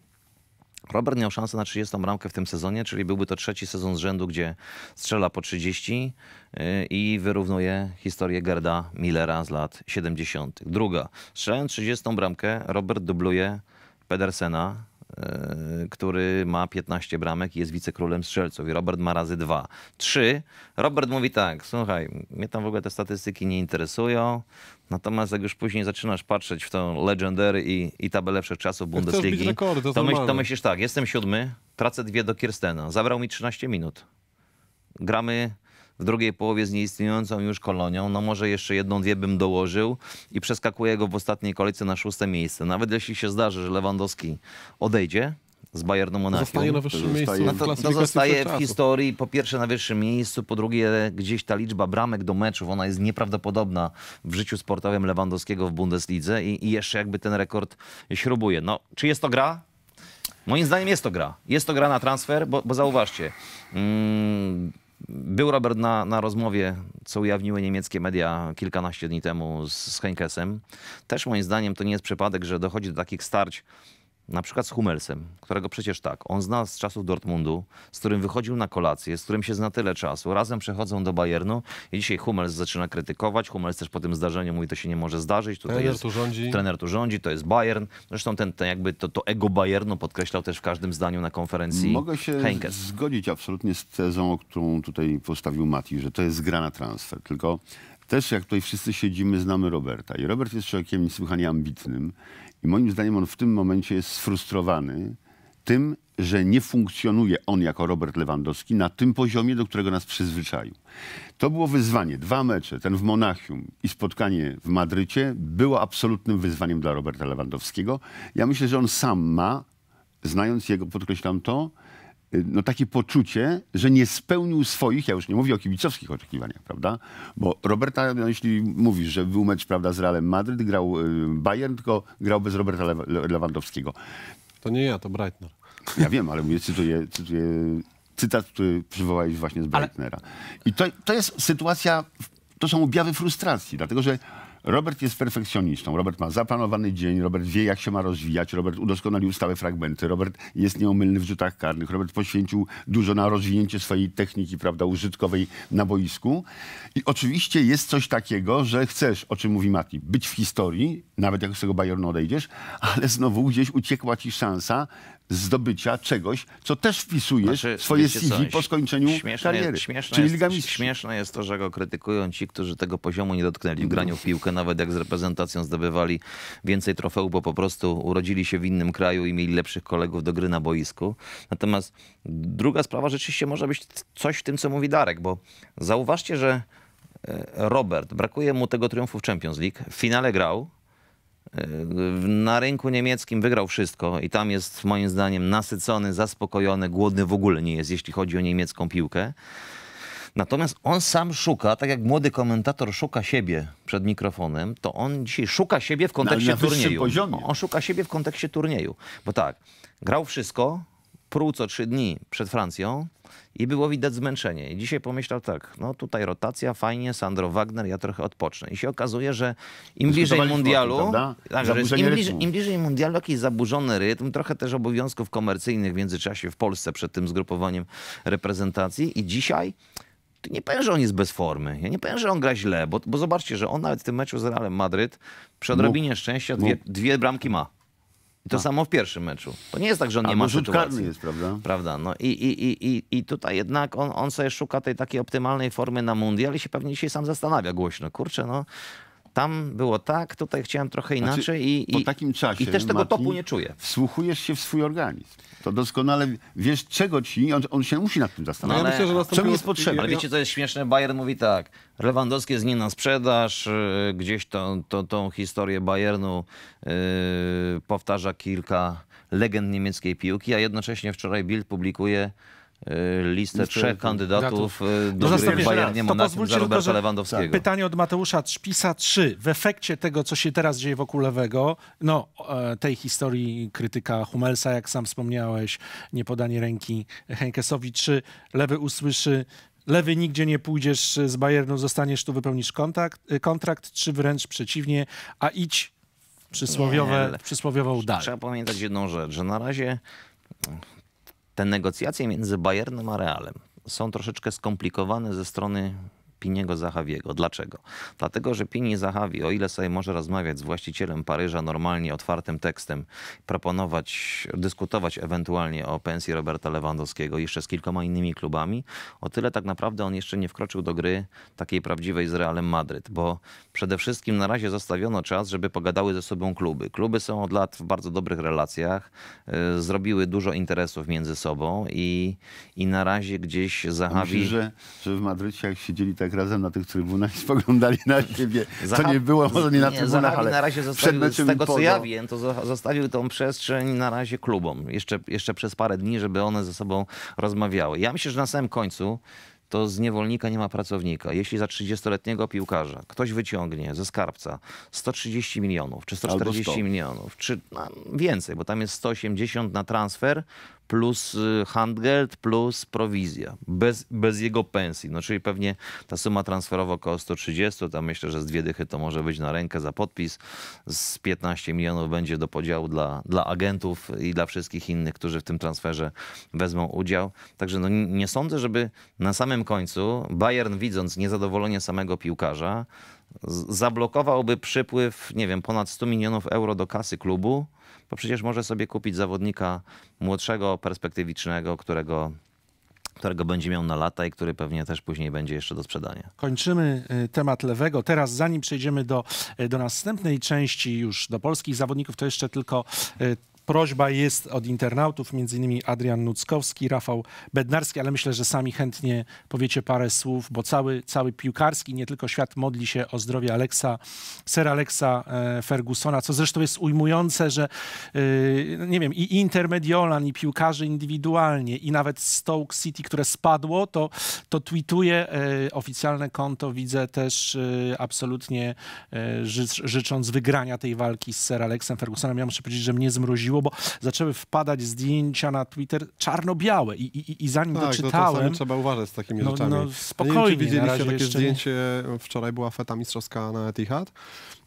Robert miał szansę na 30 bramkę w tym sezonie, czyli byłby to trzeci sezon z rzędu, gdzie strzela po 30 y, i wyrównuje historię Gerda Millera z lat 70. Druga, strzelając 30 bramkę, Robert dubluje Pedersena E, który ma 15 bramek i jest wicekrólem strzelców. I Robert ma razy dwa. Trzy. Robert mówi tak, słuchaj, mnie tam w ogóle te statystyki nie interesują, natomiast jak już później zaczynasz patrzeć w tą Legendary i, i tabelę wszechczasów Bundesligi, rekordy, to, to, myśl, to myślisz tak, jestem siódmy, tracę dwie do Kirstena, zabrał mi 13 minut. Gramy w drugiej połowie z nieistniejącą już kolonią. No może jeszcze jedną, dwie bym dołożył i przeskakuję go w ostatniej kolejce na szóste miejsce. Nawet jeśli się zdarzy, że Lewandowski odejdzie, z Bayernu no Monachium. Zostaje na wyższym miejscu. No to, to no zostaje w historii po pierwsze na wyższym miejscu, po drugie gdzieś ta liczba bramek do meczów, ona jest nieprawdopodobna w życiu sportowym Lewandowskiego w Bundeslidze i, i jeszcze jakby ten rekord śrubuje. No, czy jest to gra? Moim zdaniem jest to gra. Jest to gra na transfer, bo, bo zauważcie, mm, był Robert na, na rozmowie, co ujawniły niemieckie media kilkanaście dni temu z, z Też moim zdaniem to nie jest przypadek, że dochodzi do takich starć na przykład z Hummelsem, którego przecież tak, on zna z czasów Dortmundu, z którym wychodził na kolację, z którym się zna tyle czasu, razem przechodzą do Bayernu i dzisiaj Hummels zaczyna krytykować, Hummels też po tym zdarzeniu mówi, to się nie może zdarzyć, tutaj trener, jest, tu rządzi. trener tu rządzi, to jest Bayern, zresztą ten, ten jakby to, to ego Bayernu podkreślał też w każdym zdaniu na konferencji Mogę się Henkes. zgodzić absolutnie z tezą, którą tutaj postawił Mati, że to jest gra na transfer, tylko też jak tutaj wszyscy siedzimy, znamy Roberta i Robert jest człowiekiem niesłychanie ambitnym, i moim zdaniem on w tym momencie jest sfrustrowany tym, że nie funkcjonuje on jako Robert Lewandowski na tym poziomie, do którego nas przyzwyczaił. To było wyzwanie. Dwa mecze, ten w Monachium i spotkanie w Madrycie, było absolutnym wyzwaniem dla Roberta Lewandowskiego. Ja myślę, że on sam ma, znając jego, podkreślam to, Y, no, takie poczucie, że nie spełnił swoich, ja już nie mówię o kibicowskich oczekiwaniach, prawda? Bo Roberta, no, jeśli mówisz, że był mecz prawda, z Realem Madryt, grał y, Bayern, tylko grał bez Roberta Lew Lewandowskiego. To nie ja, to Breitner. Ja wiem, ale mówię, cytuję, cytuję cytat, który przywołałeś właśnie z Breitnera. I to, to jest sytuacja, to są objawy frustracji, dlatego że Robert jest perfekcjonistą. Robert ma zaplanowany dzień, Robert wie, jak się ma rozwijać, Robert udoskonalił stałe fragmenty, Robert jest nieomylny w rzutach karnych, Robert poświęcił dużo na rozwinięcie swojej techniki, prawda, użytkowej na boisku. I oczywiście jest coś takiego, że chcesz, o czym mówi Mati, być w historii, nawet jak z tego Bayernu odejdziesz, ale znowu gdzieś uciekła ci szansa zdobycia czegoś, co też wpisujesz znaczy, swoje CV co? po skończeniu śmieszne kariery, jest, śmieszne czyli Liga Śmieszne jest to, że go krytykują ci, którzy tego poziomu nie dotknęli w graniu w piłkę, nawet jak z reprezentacją zdobywali więcej trofeów, bo po prostu urodzili się w innym kraju i mieli lepszych kolegów do gry na boisku. Natomiast druga sprawa rzeczywiście może być coś w tym, co mówi Darek, bo zauważcie, że e, Robert, brakuje mu tego triumfu w Champions League. W finale grał, na rynku niemieckim wygrał wszystko i tam jest moim zdaniem nasycony, zaspokojony, głodny w ogóle nie jest, jeśli chodzi o niemiecką piłkę. Natomiast on sam szuka, tak jak młody komentator szuka siebie przed mikrofonem, to on dzisiaj szuka siebie w no, kontekście turnieju. Poziomie. On szuka siebie w kontekście turnieju. Bo tak, grał wszystko, pruł co trzy dni przed Francją i było widać zmęczenie. I dzisiaj pomyślał tak, no tutaj rotacja, fajnie, Sandro Wagner, ja trochę odpocznę. I się okazuje, że im bliżej mundialu, tym, tak, że im, bliżej, im bliżej mundialu jakiś zaburzony rytm, trochę też obowiązków komercyjnych w międzyczasie w Polsce przed tym zgrupowaniem reprezentacji i dzisiaj nie powiem, że on jest bez formy. Ja nie powiem, że on gra źle, bo, bo zobaczcie, że on nawet w tym meczu z Realem Madryt przy odrobinie szczęścia dwie, dwie bramki ma. I to A. samo w pierwszym meczu. To nie jest tak, że on nie A, no ma sytuacji. jest, prawda? Prawda. No i, i, i, i, i tutaj jednak on, on sobie szuka tej takiej optymalnej formy na mundial i się pewnie dzisiaj sam zastanawia głośno. Kurczę, no tam było tak, tutaj chciałem trochę znaczy, inaczej znaczy, i, i, po takim czasie, i też tego Mati, topu nie czuję. Wsłuchujesz się w swój organizm. To doskonale wiesz, czego ci, on, on się musi nad tym zastanawiać. No, ale ja myślę, czemu jest potrzebne? Ale wiecie, co jest śmieszne? Bayern mówi tak, Lewandowski jest nie na sprzedaż, y, gdzieś tą, to tą historię Bayernu yy, powtarza kilka legend niemieckiej piłki, a jednocześnie wczoraj Bild publikuje Y, listę, trzech kandydatów no y, do no Bayern nie Monachium za Roberta Lewandowskiego. Tak, pytanie od Mateusza Trzpisa. Czy w efekcie tego, co się teraz dzieje wokół Lewego, no e, tej historii krytyka Humelsa, jak sam wspomniałeś, niepodanie ręki Henkesowi, czy Lewy usłyszy lewy nigdzie nie pójdziesz z Bayernu, zostaniesz tu, wypełnisz kontakt, y, kontrakt, czy wręcz przeciwnie, a idź przysłowiowe, nie, dalej. Trzeba pamiętać jedną rzecz, że na razie te negocjacje między Bayernem a Realem są troszeczkę skomplikowane ze strony Piniego Zahawiego. Dlaczego? Dlatego, że Pini zachawi. o ile sobie może rozmawiać z właścicielem Paryża normalnie, otwartym tekstem, proponować, dyskutować ewentualnie o pensji Roberta Lewandowskiego jeszcze z kilkoma innymi klubami, o tyle tak naprawdę on jeszcze nie wkroczył do gry takiej prawdziwej z Realem Madryt, bo przede wszystkim na razie zostawiono czas, żeby pogadały ze sobą kluby. Kluby są od lat w bardzo dobrych relacjach, e, zrobiły dużo interesów między sobą i, i na razie gdzieś zachawi. Myślę, że, że w Madrycie jak siedzieli tak tak razem na tych trybunach i spoglądali na siebie. Zaha to nie było może nie na trybunach, ale na razie przed z tego co ja wiem, to zostawił tą przestrzeń na razie klubom. Jeszcze, jeszcze przez parę dni, żeby one ze sobą rozmawiały. Ja myślę, że na samym końcu to z niewolnika nie ma pracownika. Jeśli za 30-letniego piłkarza ktoś wyciągnie ze skarbca 130 milionów, czy 140 milionów, czy no, więcej, bo tam jest 180 na transfer, plus y, handgeld, plus prowizja, bez, bez jego pensji. No czyli pewnie ta suma transferowa około 130, tam myślę, że z dwie dychy to może być na rękę za podpis, z 15 milionów będzie do podziału dla, dla agentów i dla wszystkich innych, którzy w tym transferze wezmą udział. Także no nie sądzę, żeby na samym końcu Bayern widząc niezadowolenie samego piłkarza, zablokowałby przypływ, nie wiem, ponad 100 milionów euro do kasy klubu, bo przecież może sobie kupić zawodnika młodszego, perspektywicznego, którego którego będzie miał na lata i który pewnie też później będzie jeszcze do sprzedania. Kończymy y, temat lewego. Teraz zanim przejdziemy do, y, do następnej części już do polskich zawodników, to jeszcze tylko y, prośba jest od internautów, między innymi Adrian Nuckowski, Rafał Bednarski, ale myślę, że sami chętnie powiecie parę słów, bo cały, cały piłkarski, nie tylko świat modli się o zdrowie Alexa Ser Alexa e, Fergusona, co zresztą jest ujmujące, że e, nie wiem, i Intermediolan, i piłkarzy indywidualnie, i nawet Stoke City, które spadło, to, to tweetuje e, oficjalne konto, widzę też absolutnie życząc wygrania tej walki z Ser Alexem Fergusonem. Ja muszę powiedzieć, że mnie zmroziło chodziło, bo zaczęły wpadać zdjęcia na Twitter czarno-białe i, i, i zanim tak, doczytałem... No to trzeba uważać z takimi no, rzeczami. No, spokojnie. nie wiem, czy widzieliście takie zdjęcie, nie... wczoraj była feta mistrzowska na Etihad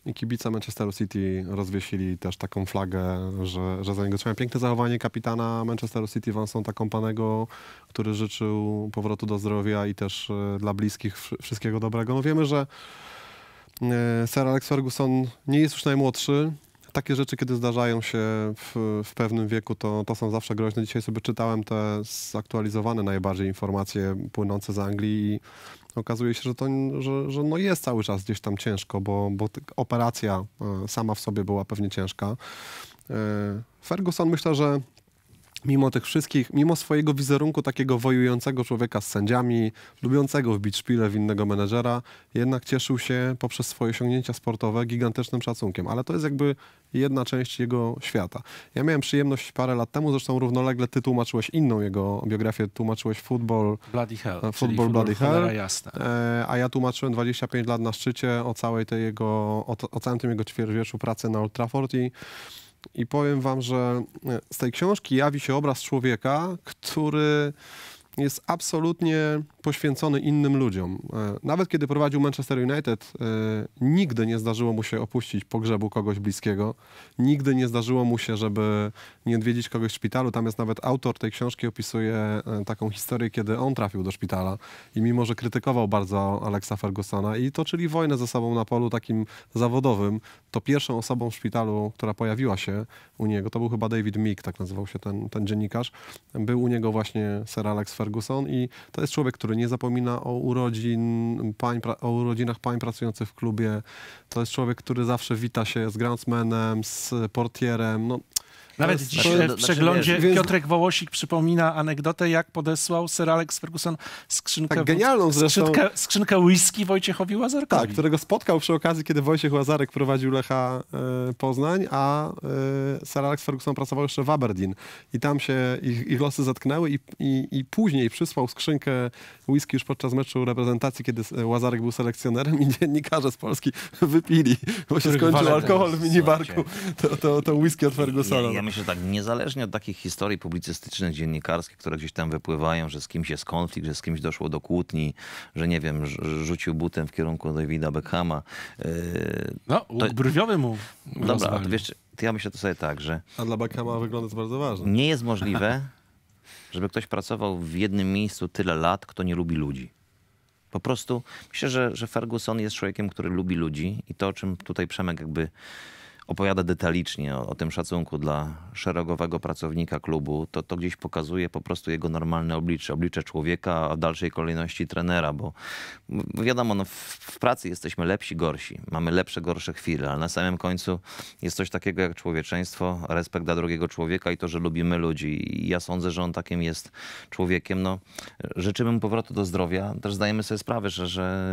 i kibice Manchesteru City rozwiesili też taką flagę, że, że zaniegoczyłem. Piękne zachowanie kapitana Manchesteru City, Vincenta Kompanego, który życzył powrotu do zdrowia i też e, dla bliskich wszystkiego dobrego. No wiemy, że e, Sir Alex Ferguson nie jest już najmłodszy, takie rzeczy, kiedy zdarzają się w, w, pewnym wieku, to, to są zawsze groźne. Dzisiaj sobie czytałem te zaktualizowane najbardziej informacje płynące z Anglii i okazuje się, że, to, że, że no jest cały czas gdzieś tam ciężko, bo, bo operacja e, sama w sobie była pewnie ciężka. E, Ferguson myślę, że mimo tych wszystkich, mimo swojego wizerunku takiego wojującego człowieka z sędziami, lubiącego wbić szpilę w innego menedżera, jednak cieszył się poprzez swoje osiągnięcia sportowe gigantycznym szacunkiem. Ale to jest jakby jedna część jego świata. Ja miałem przyjemność parę lat temu, zresztą równolegle ty tłumaczyłeś inną jego biografię, tłumaczyłeś Football Bloody Hell, e, football, football Bloody Hell jasne. E, a ja tłumaczyłem 25 lat na szczycie o całej tej jego, o, o całym tym jego ćwierćwieczu pracy na Old Trafford i i powiem wam, że e, z tej książki jawi się obraz człowieka, który jest absolutnie poświęcony innym ludziom. E, nawet kiedy prowadził Manchester United, e, nigdy nie zdarzyło mu się opuścić pogrzebu kogoś bliskiego. Nigdy nie zdarzyło mu się, żeby nie odwiedzić kogoś w szpitalu. Tam jest nawet autor tej książki opisuje e, taką historię, kiedy on trafił do szpitala i mimo, że krytykował bardzo Alexa Fergusona i toczyli wojnę ze sobą na polu takim zawodowym, to pierwszą osobą w szpitalu, która pojawiła się u niego, to był chyba David Meek, tak nazywał się ten, ten dziennikarz, był u niego właśnie Sir Alex Ferguson i to jest człowiek, który nie zapomina o, urodzin pań, o urodzinach pań pracujących w klubie. To jest człowiek, który zawsze wita się z groundsmanem, z portierem. No, nawet dzisiaj znaczy, w no, znaczy, przeglądzie znaczy, Piotrek Wołosik przypomina anegdotę, jak podesłał Sir Alex Ferguson skrzynkę, tak, genialną zresztą... skrzynkę, skrzynkę whisky Wojciechowi Łazarkowi. Tak, którego spotkał przy okazji, kiedy Wojciech Łazarek prowadził Lecha y, Poznań, a y, Sir Alex Ferguson pracował jeszcze w Aberdeen. I tam się ich, ich losy zatknęły i, i, i później przysłał skrzynkę whisky już podczas meczu reprezentacji, kiedy e, Łazarek był selekcjonerem i dziennikarze z Polski wypili, bo się skończył alkohol w minibarku, to, to, to whisky od Fergusona myślę, że tak, niezależnie od takich historii publicystycznych, dziennikarskich, które gdzieś tam wypływają, że z kimś jest konflikt, że z kimś doszło do kłótni, że nie wiem, rzucił butem w kierunku Davida Beckhama. Yy, no, to... brwiowy mu Dobra, to wiesz, ja myślę to sobie tak, że... A dla Beckhama wygląda to bardzo ważne. Nie jest możliwe, żeby ktoś pracował w jednym miejscu tyle lat, kto nie lubi ludzi. Po prostu myślę, że, że Ferguson jest człowiekiem, który lubi ludzi i to, o czym tutaj Przemek jakby opowiada detalicznie o, o, tym szacunku dla szeregowego pracownika klubu, to to gdzieś pokazuje po prostu jego normalne oblicze, oblicze człowieka, a w dalszej kolejności trenera, bo wiadomo, no w, w pracy jesteśmy lepsi, gorsi, mamy lepsze, gorsze chwile, ale na samym końcu jest coś takiego jak człowieczeństwo, respekt dla drugiego człowieka i to, że lubimy ludzi. I ja sądzę, że on takim jest człowiekiem. No, życzymy mu powrotu do zdrowia. Też zdajemy sobie sprawę, że, że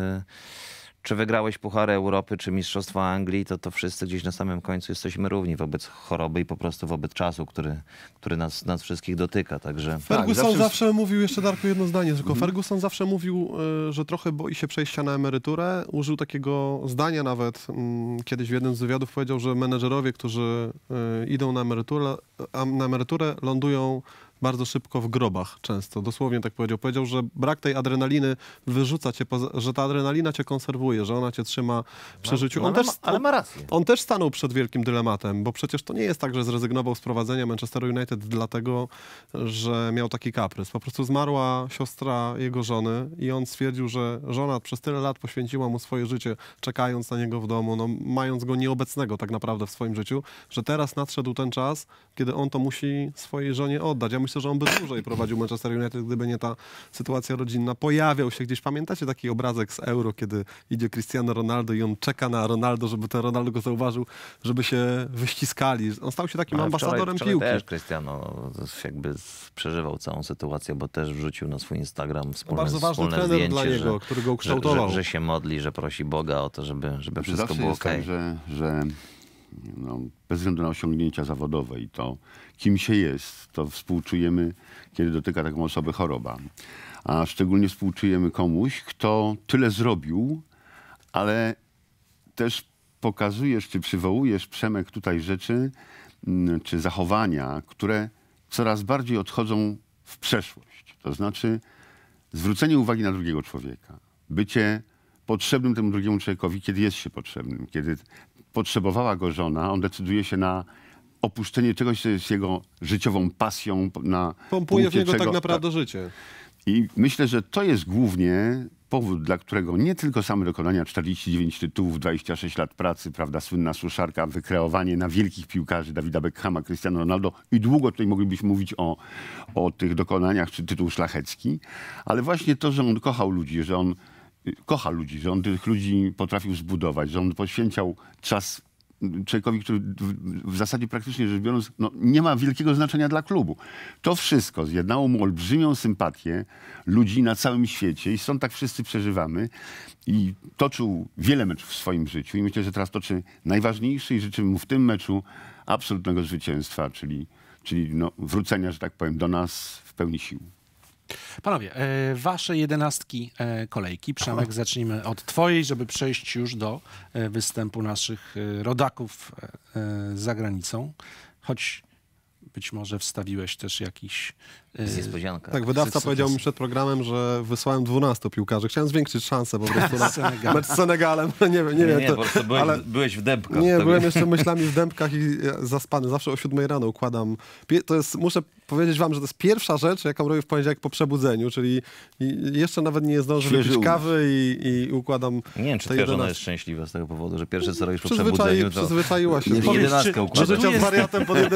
czy wygrałeś Puchar Europy, czy Mistrzostwa Anglii, to, to wszyscy gdzieś na samym końcu jesteśmy równi wobec choroby i po prostu wobec czasu, który, który nas, nas wszystkich dotyka. Także... Tak, Ferguson tak, zawsze... zawsze... mówił, jeszcze Darku jedno zdanie tylko, mhm. Ferguson zawsze mówił, y, że trochę boi się przejścia na emeryturę. Użył takiego zdania nawet, mm, kiedyś w jednym z wywiadów powiedział, że menedżerowie, którzy y, idą na emeryturę, na emeryturę lądują bardzo szybko w grobach często. Dosłownie tak powiedział. Powiedział, że brak tej adrenaliny wyrzuca cię, że ta adrenalina cię konserwuje, że ona cię trzyma przy no, życiu. No, on ale, też, ma, ale ma rację. On też stanął przed wielkim dylematem, bo przecież to nie jest tak, że zrezygnował z prowadzenia Manchester United dlatego, że miał taki kaprys. Po prostu zmarła siostra jego żony i on stwierdził, że żona przez tyle lat poświęciła mu swoje życie, czekając na niego w domu, no, mając go nieobecnego tak naprawdę w swoim życiu, że teraz nadszedł ten czas, kiedy on to musi swojej żonie oddać. Ja myślę, myślę, że on by dłużej prowadził Manchester United, gdyby nie ta sytuacja rodzinna. Pojawiał się gdzieś, pamiętacie taki obrazek z Euro, kiedy idzie Cristiano Ronaldo i on czeka na Ronaldo, żeby ten Ronaldo go zauważył, żeby się wyściskali. On stał się takim Ale ambasadorem wczoraj, wczoraj piłki. też Cristiano jakby przeżywał całą sytuację, bo też wrzucił na swój Instagram wspólne, no bardzo ważny wspólne trener zdjęcie, dla niego, że, który go ukształtował. Że, że, że, się modli, że prosi Boga o to, żeby, żeby wszystko Zawsze było tak, okej. Okay. Tak, że, że no, bez względu na osiągnięcia zawodowe i to, kim się jest, to współczujemy, kiedy dotyka taką osobę choroba. A szczególnie współczujemy komuś, kto tyle zrobił, ale też pokazujesz czy przywołujesz, Przemek, tutaj rzeczy mm, czy zachowania, które coraz bardziej odchodzą w przeszłość. To znaczy zwrócenie uwagi na drugiego człowieka, bycie potrzebnym temu drugiemu człowiekowi, kiedy jest się potrzebnym, kiedy potrzebowała go żona, on decyduje się na opuszczenie czegoś, co jest jego życiową pasją. Na Pompuje w niego tak czego, tak naprawdę tak. życie. I myślę, że to jest głównie powód, dla którego nie tylko same dokonania 49 tytułów, 26 lat pracy, prawda, słynna suszarka, wykreowanie na wielkich piłkarzy Dawida Beckhama, Cristiano Ronaldo i długo tutaj moglibyśmy mówić o, o tych dokonaniach, czy tytuł szlachecki, ale właśnie to, że on kochał ludzi, że on kocha ludzi, że on tych ludzi potrafił zbudować, że on poświęcał czas człowiekowi, który w, w zasadzie praktycznie rzecz biorąc no, nie ma wielkiego znaczenia dla klubu. To wszystko zjednało mu olbrzymią sympatię ludzi na całym świecie i stąd tak wszyscy przeżywamy. I toczył wiele meczów w swoim życiu i myślę, że teraz toczy najważniejszy i życzymy mu w tym meczu absolutnego zwycięstwa, czyli, czyli no, wrócenia, że tak powiem, do nas w pełni sił. Panowie, e, wasze jedenastki e, kolejki. Przemek, zacznijmy od twojej, żeby przejść już do e, występu naszych rodaków za granicą. Choć być może wstawiłeś też jakiś jest y, niespodzianka. Tak, wydawca powiedział mi przed programem, że wysłałem 12 piłkarzy. Chciałem zwiększyć szansę po prostu na Senegal. mecz z Senegalem. Nie wiem, nie, nie wiem. Nie, to, po byłeś, ale... byłeś w dębkach. Nie, byłem jeszcze myślami w dębkach i e, zaspany. Zawsze o 7 rano układam. To jest, muszę powiedzieć wam, że to jest pierwsza rzecz, jaką robię w poniedziałek po przebudzeniu, czyli jeszcze nawet nie zdążę Świeży wypić kawy i, i, układam Nie wiem, czy twoja żona jest szczęśliwa z tego powodu, że pierwsze co robisz po przebudzeniu to... Przyzwyczaiła się. Nie, Powiedz, czy, czy, czy, czy, wariatem pod czy,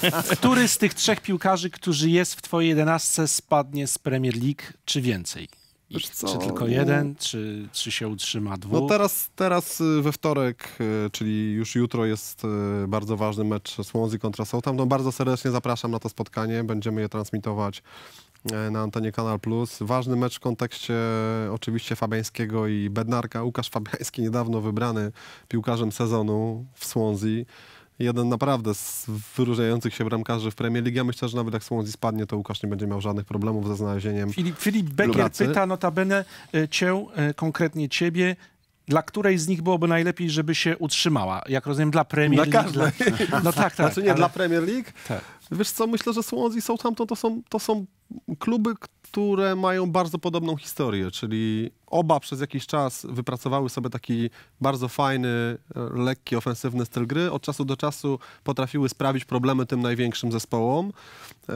czy, Który z tych trzech piłkarzy, którzy jest w twojej jedenastce spadnie z Premier League, czy więcej? Ich, czy tylko no. jeden, czy, czy się utrzyma dwóch? No teraz, teraz y, we wtorek, y, czyli już jutro jest y, bardzo ważny mecz Swansea kontra Southampton. Bardzo serdecznie zapraszam na to spotkanie. Będziemy je transmitować e, na antenie Kanal Plus. Ważny mecz w kontekście e, oczywiście Fabiańskiego i Bednarka. Łukasz Fabiański niedawno wybrany piłkarzem sezonu w Swansea jeden naprawdę z wyróżniających się bramkarzy w Premier League. Ja myślę, że nawet jak Swansea spadnie, to Łukasz nie będzie miał żadnych problemów ze znalezieniem Filip, Filip Becker pracy. pyta notabene e, cię, e, konkretnie ciebie, dla której z nich byłoby najlepiej, żeby się utrzymała? Jak rozumiem, dla Premier dla League. Każdej. No tak, tak. Znaczy nie, ale... dla Premier League? Tak. Wiesz co, myślę, że Swansea i Southampton to są, to są kluby, które mają bardzo podobną historię, czyli oba przez jakiś czas wypracowały sobie taki bardzo fajny, e, lekki, ofensywny styl gry. Od czasu do czasu potrafiły sprawić problemy tym największym zespołom. E,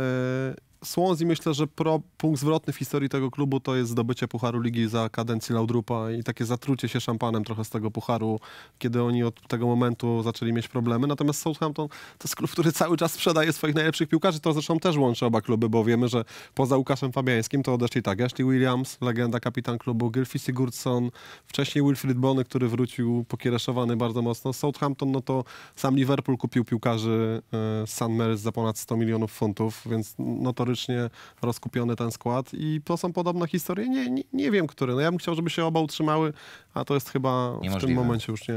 Swansea myślę, że pro, punkt zwrotny w historii tego klubu to jest zdobycie Pucharu Ligi za kadencji Laudrupa i takie zatrucie się szampanem trochę z tego Pucharu, kiedy oni od tego momentu zaczęli mieć problemy. Natomiast Southampton to jest klub, który cały czas sprzedaje swoich najlepszych piłkarzy. To zresztą też łączy oba kluby, bo wiemy, że poza Łukaszem Fabiańskim to odeszli tak Ashley Williams, legenda, kapitan klubu, Gilfie Sigurdsson, wcześniej Wilfried Bony, który wrócił pokiereszowany bardzo mocno. Southampton, no to sam Liverpool kupił piłkarzy e, z Mary's za ponad 100 milionów funtów, więc no to historycznie rozkupiony ten skład i to są podobne historie. Nie, nie, nie wiem, który. No ja bym chciał, żeby się oba utrzymały, a to jest chyba w tym momencie już nie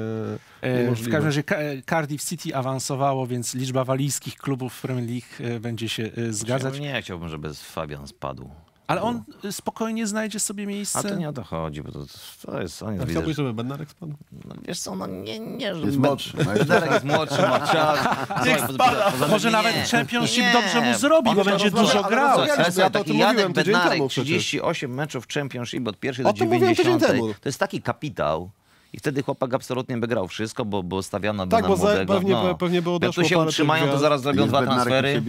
e, niemożliwe. W każdym razie Cardiff City awansowało, więc liczba walijskich klubów w Premier League e, będzie się e, zgadzać. Nie, chciałbym, żeby Fabian spadł. Ale on y, spokojnie znajdzie sobie miejsce. A to nie o to chodzi, bo to, to jest... On jest widzę, chciałbyś, żeby Bednarek spadł? No, wiesz co, no nie, nie żeby... No, jest młodszy. Bednarek jest młodszy, ma czas. Niech spada. Może nawet Championship nie. dobrze mu zrobi, on bo będzie dużo grał. Ja to taki Janek Bednarek, 38 meczów Championship od pierwszej do 90. To jest taki kapitał. I wtedy chłopak absolutnie by grał wszystko, bo, bo stawiano tak, by na bo młodego. Tak, pewnie, no. pewnie by odeszło Jak tu się utrzymają, to zaraz zrobią dwa transfery.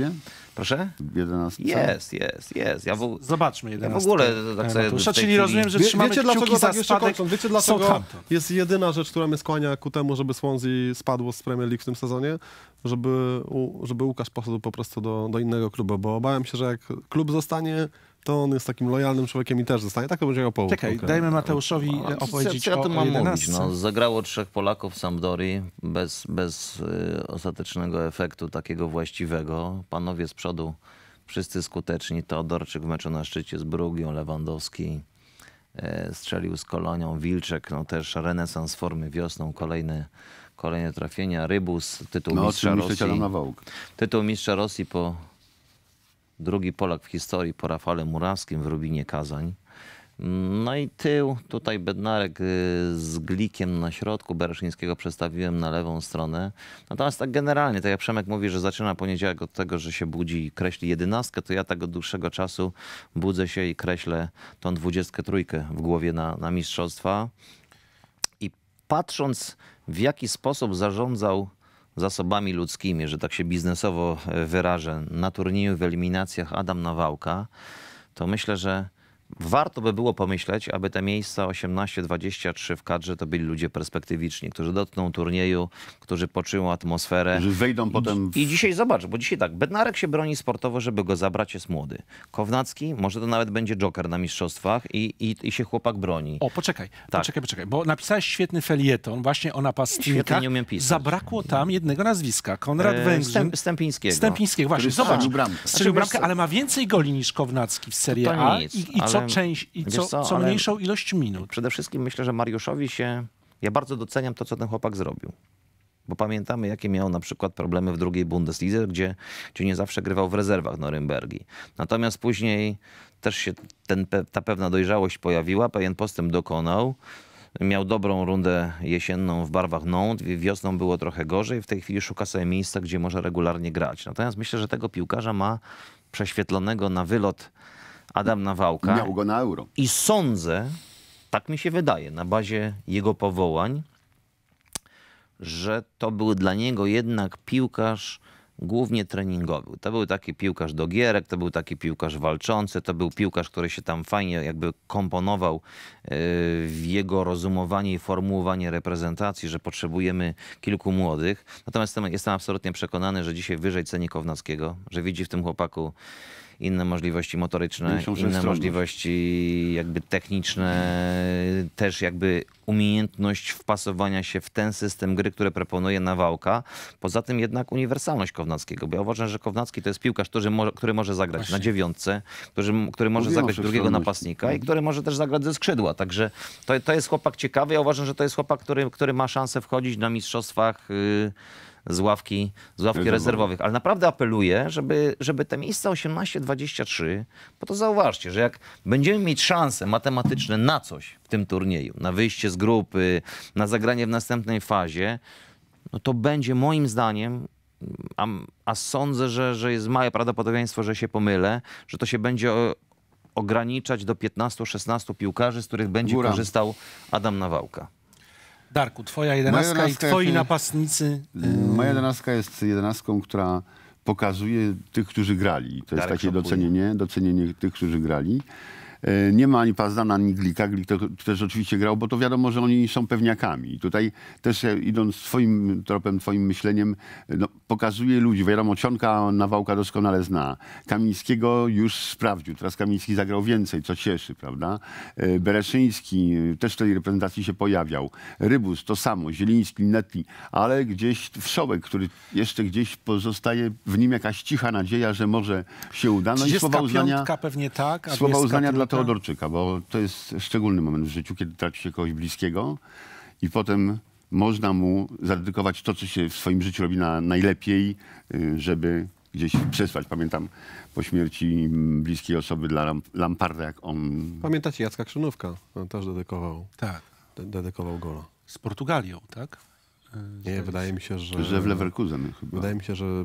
Proszę? 11. Jest, jest, jest. Ja w... Zobaczmy 11. Ja w ogóle tak sobie no Czyli rozumiem, że trzymamy wiecie dlaczego, tak, jeszcze kończą, Wiecie dlaczego jest jedyna rzecz, która mnie skłania ku temu, żeby Swansea spadło z Premier League w tym sezonie? Żeby, żeby Łukasz poszedł po prostu do, do innego klubu, bo obawiam się, że jak klub zostanie to on jest takim lojalnym człowiekiem i też zostanie. Tak to będzie miał powód. Czekaj, okay. dajmy Mateuszowi no, A, opowiedzieć co, co ja o, mam mówić? No, zagrało trzech Polaków w Sampdori bez, bez y, ostatecznego efektu takiego właściwego. Panowie z przodu wszyscy skuteczni. Teodorczyk w meczu na szczycie z Brugią, Lewandowski y, strzelił z Kolonią, Wilczek no też renesans formy wiosną, kolejny kolejne trafienia, Rybus, tytuł no, mistrza Rosji. Tytuł mistrza Rosji po drugi Polak w historii po Rafale Murawskim w Rubinie Kazań. No i tył, tutaj Bednarek y, z Glikiem na środku, Bereszyńskiego przestawiłem na lewą stronę. Natomiast tak generalnie, tak jak Przemek mówi, że zaczyna poniedziałek od tego, że się budzi i kreśli jedenastkę, to ja tak od dłuższego czasu budzę się i kreślę tą dwudziestkę trójkę w głowie na, na mistrzostwa. I patrząc w jaki sposób zarządzał zasobami ludzkimi, że tak się biznesowo wyrażę, na turnieju w eliminacjach Adam Nawałka, to myślę, że Warto by było pomyśleć, aby te miejsca 18-23 w kadrze to byli ludzie perspektywiczni, którzy dotkną turnieju, którzy poczują atmosferę. Którzy wejdą I, potem. W... I dzisiaj zobacz, bo dzisiaj tak, Bednarek się broni sportowo, żeby go zabrać, jest młody. Kownacki, może to nawet będzie joker na mistrzostwach i, i, i się chłopak broni. O, poczekaj, tak. poczekaj, poczekaj, bo napisałeś świetny felieton właśnie o napastnikach. nie umiem pisać. Zabrakło tam jednego nazwiska, Konrad e, Węgrzy. Stęp, Stępińskiego. Stępińskiego, właśnie, zobacz. Strzelił znaczy, bramkę. ale ma więcej goli niż Kownacki w Serie A. Nic, i, i co część i co, co, co mniejszą ilość minut. Przede wszystkim myślę, że Mariuszowi się... Ja bardzo doceniam to, co ten chłopak zrobił bo pamiętamy, jakie miał na przykład problemy w drugiej Bundeslize, gdzie, gdzie nie zawsze grywał w rezerwach Norymbergi. Natomiast później też się ten, ta pewna dojrzałość pojawiła, pewien postęp dokonał. Miał dobrą rundę jesienną w barwach Nantes, wiosną było trochę gorzej. W tej chwili szuka sobie miejsca, gdzie może regularnie grać. Natomiast myślę, że tego piłkarza ma prześwietlonego na wylot Adam Nawałka. Miał go na euro. I sądzę, tak mi się wydaje, na bazie jego powołań, że to był dla niego jednak piłkarz głównie treningowy. To był taki piłkarz do gierek, to był taki piłkarz walczący, to był piłkarz, który się tam fajnie jakby komponował e, w jego rozumowanie i formułowanie reprezentacji, że potrzebujemy kilku młodych. Natomiast jestem absolutnie przekonany, że dzisiaj wyżej ceni Kownackiego, że widzi w tym chłopaku inne możliwości motoryczne, inne możliwości jakby techniczne, też jakby umiejętność wpasowania się w ten system gry, który proponuje Nawałka. Poza tym jednak uniwersalność Kownackiego, bo ja uważam, że Kownacki to jest piłkarz, który, mo który może zagrać Właśnie. na dziewiątce, który, który może Mówiłem zagrać drugiego napastnika i no. który może też zagrać ze skrzydła. Także to, to jest chłopak ciekawy. Ja uważam, że to jest chłopak, który, który ma szansę wchodzić na mistrzostwach. Yy, z ławki, z ławki rezerwowych. Ale naprawdę apeluję, żeby, żeby te miejsca 18-23, bo to zauważcie, że jak będziemy mieć szanse matematyczne na coś w tym turnieju, na wyjście z grupy, na zagranie w następnej fazie, no to będzie moim zdaniem a, a, sądzę, że, że jest małe prawdopodobieństwo, że się pomylę, że to się będzie ograniczać do 15-16 piłkarzy, z których będzie Góra. korzystał Adam Nawałka. Darku, twoja jedenastka i twoi jest, napastnicy. Y, Moja jedenastka jest jedenastką, która pokazuje tych, którzy grali. To Darek jest takie docenienie, docenienie tych, którzy grali. E, nie ma ani Pazdana, ani Glika. Glik to, też oczywiście grał, bo to wiadomo, że oni są pewniakami. I tutaj też e, idąc swoim tropem, twoim myśleniem, e, no, pokazuje ludzi. Wiadomo, Cionka Nawałka doskonale zna. Kamińskiego już sprawdził. Teraz Kamiński zagrał więcej, co cieszy, prawda? Bereszyński też w tej reprezentacji się pojawiał. Rybus to samo, Zieliński, Netli, ale gdzieś Wszołek, który jeszcze gdzieś pozostaje w nim jakaś cicha nadzieja, że może się uda. No i słowa uznania, pewnie tak, słowa uznania dla Teodorczyka, bo to jest szczególny moment w życiu, kiedy traci się kogoś bliskiego i potem można mu zadedykować to, co się w swoim życiu robi na najlepiej, y, żeby gdzieś przesłać. Pamiętam po śmierci bliskiej osoby dla Lamparda, jak on... Pamiętacie Jacka Krzynówka? On też dedykował, tak. De dedykował gola. Z Portugalią, tak? Z y, Nie, wydaje mi się, że... Że w Leverkusen chyba. Wydaje mi się, że y,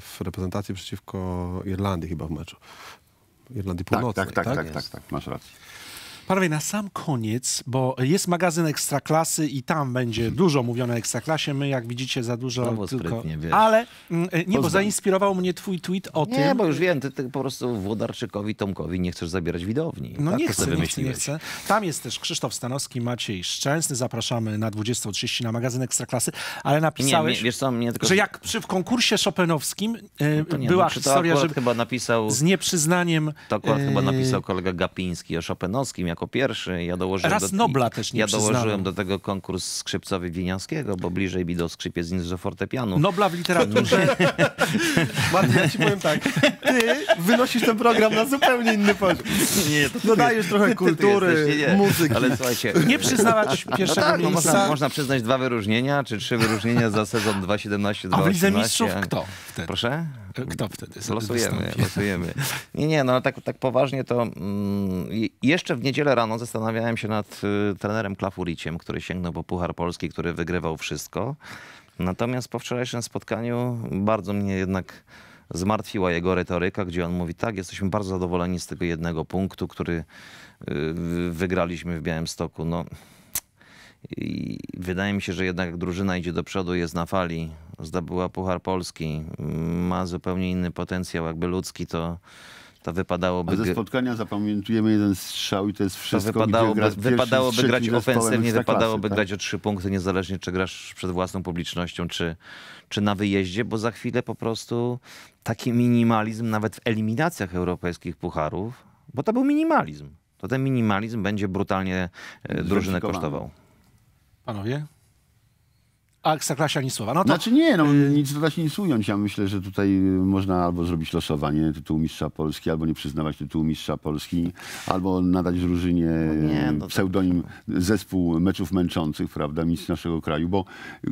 w reprezentacji przeciwko Irlandii chyba w meczu Irlandii tak, Północnej. Tak, tak, tak, tak, tak, tak, tak masz rację. Panowie, na sam koniec, bo jest magazyn Ekstraklasy i tam będzie mhm. dużo mówione o Ekstraklasie. My, jak widzicie, za dużo Znowu tylko... wiesz. Ale mm, e, nie, bo zainspirował mnie twój tweet o nie, tym... Nie, bo już wiem, ty, ty, po prostu Włodarczykowi, Tomkowi nie chcesz zabierać widowni. No tak? nie, chcę, nie chcę, nie chcę. Tam jest też Krzysztof Stanowski, Maciej Szczęsny. Zapraszamy na 20.30 na magazyn Ekstraklasy. Ale napisałeś, nie, co, tylko... że jak przy w konkursie szopenowskim e, no, no była znaczy, historia, że... chyba napisał... Z nieprzyznaniem... To akurat e... chyba napisał kolega Gapiński o szopenowskim jako pierwszy. Ja dołożyłem Raz do, Nobla też nie Ja przyznałem. dołożyłem do tego konkurs skrzypcowy Wieniawskiego, bo bliżej mi do skrzypiec niż do fortepianu. Nobla w literaturze. Martin, ja ci powiem tak. Ty wynosisz ten program na zupełnie inny poziom. Nie, to Dodajesz trochę ty, kultury, ty jesteś, nie, nie. muzyki. Ale słuchajcie... Nie przyznawać pierwszego no tak, no można, można, przyznać dwa wyróżnienia, czy trzy wyróżnienia za sezon 2017-2018. A w Lidze Mistrzów kto wtedy? Proszę? Kto wtedy? Losujemy, losujemy. Nie, nie, no tak, tak poważnie to mm, jeszcze w niedzielę rano zastanawiałem się nad y, trenerem Klafuriciem, który sięgnął po Puchar Polski, który wygrywał wszystko. Natomiast po wczorajszym spotkaniu bardzo mnie jednak zmartwiła jego retoryka, gdzie on mówi tak, jesteśmy bardzo zadowoleni z tego jednego punktu, który y, wygraliśmy w Białymstoku. No, i wydaje mi się, że jednak drużyna idzie do przodu, jest na fali, zdobyła Puchar Polski, ma zupełnie inny potencjał, jakby ludzki, to, to wypadałoby... A ze spotkania zapamiętujemy jeden strzał i to jest wszystko, to wypadałoby, gra wypadałoby grać ofensywnie, wypadałoby tak? grać o trzy punkty, niezależnie czy grasz przed własną publicznością, czy, czy na wyjeździe, bo za chwilę po prostu taki minimalizm, nawet w eliminacjach europejskich pucharów, bo to był minimalizm, to ten minimalizm będzie brutalnie e, drużynę kosztował. Panowie? A ekstraklasie ani słowa. No to... Znaczy nie, no, nic dodać, nic ująć. Ja myślę, że tutaj y, można albo zrobić losowanie tytułu mistrza Polski, albo nie przyznawać tytułu mistrza Polski, albo nadać drużynie no nie, no pseudonim tak. zespół meczów męczących, prawda, mistrz naszego kraju, bo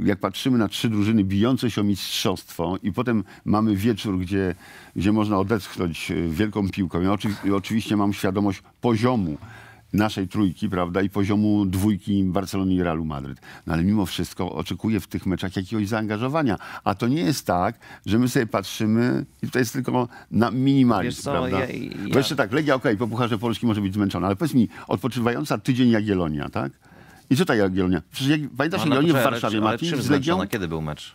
jak patrzymy na trzy drużyny bijące się o mistrzostwo i potem mamy wieczór, gdzie, gdzie można odetchnąć y, wielką piłką. Ja oczy, oczywiście mam świadomość poziomu naszej trójki, prawda, i poziomu dwójki Barcelony i Realu Madryt. No ale mimo wszystko oczekuję w tych meczach jakiegoś zaangażowania. A to nie jest tak, że my sobie patrzymy i to jest tylko na minimalizm, co, prawda? Ja, ja... Jeszcze tak, Legia, okej, okay, po Pucharze Polski może być zmęczona, ale powiedz mi, odpoczywająca tydzień Jagiellonia, tak? I co ta Jagiellonia? Przecież jak, pamiętasz no, Jagiellonię w Warszawie, ma Martin, z Legią? kiedy był mecz?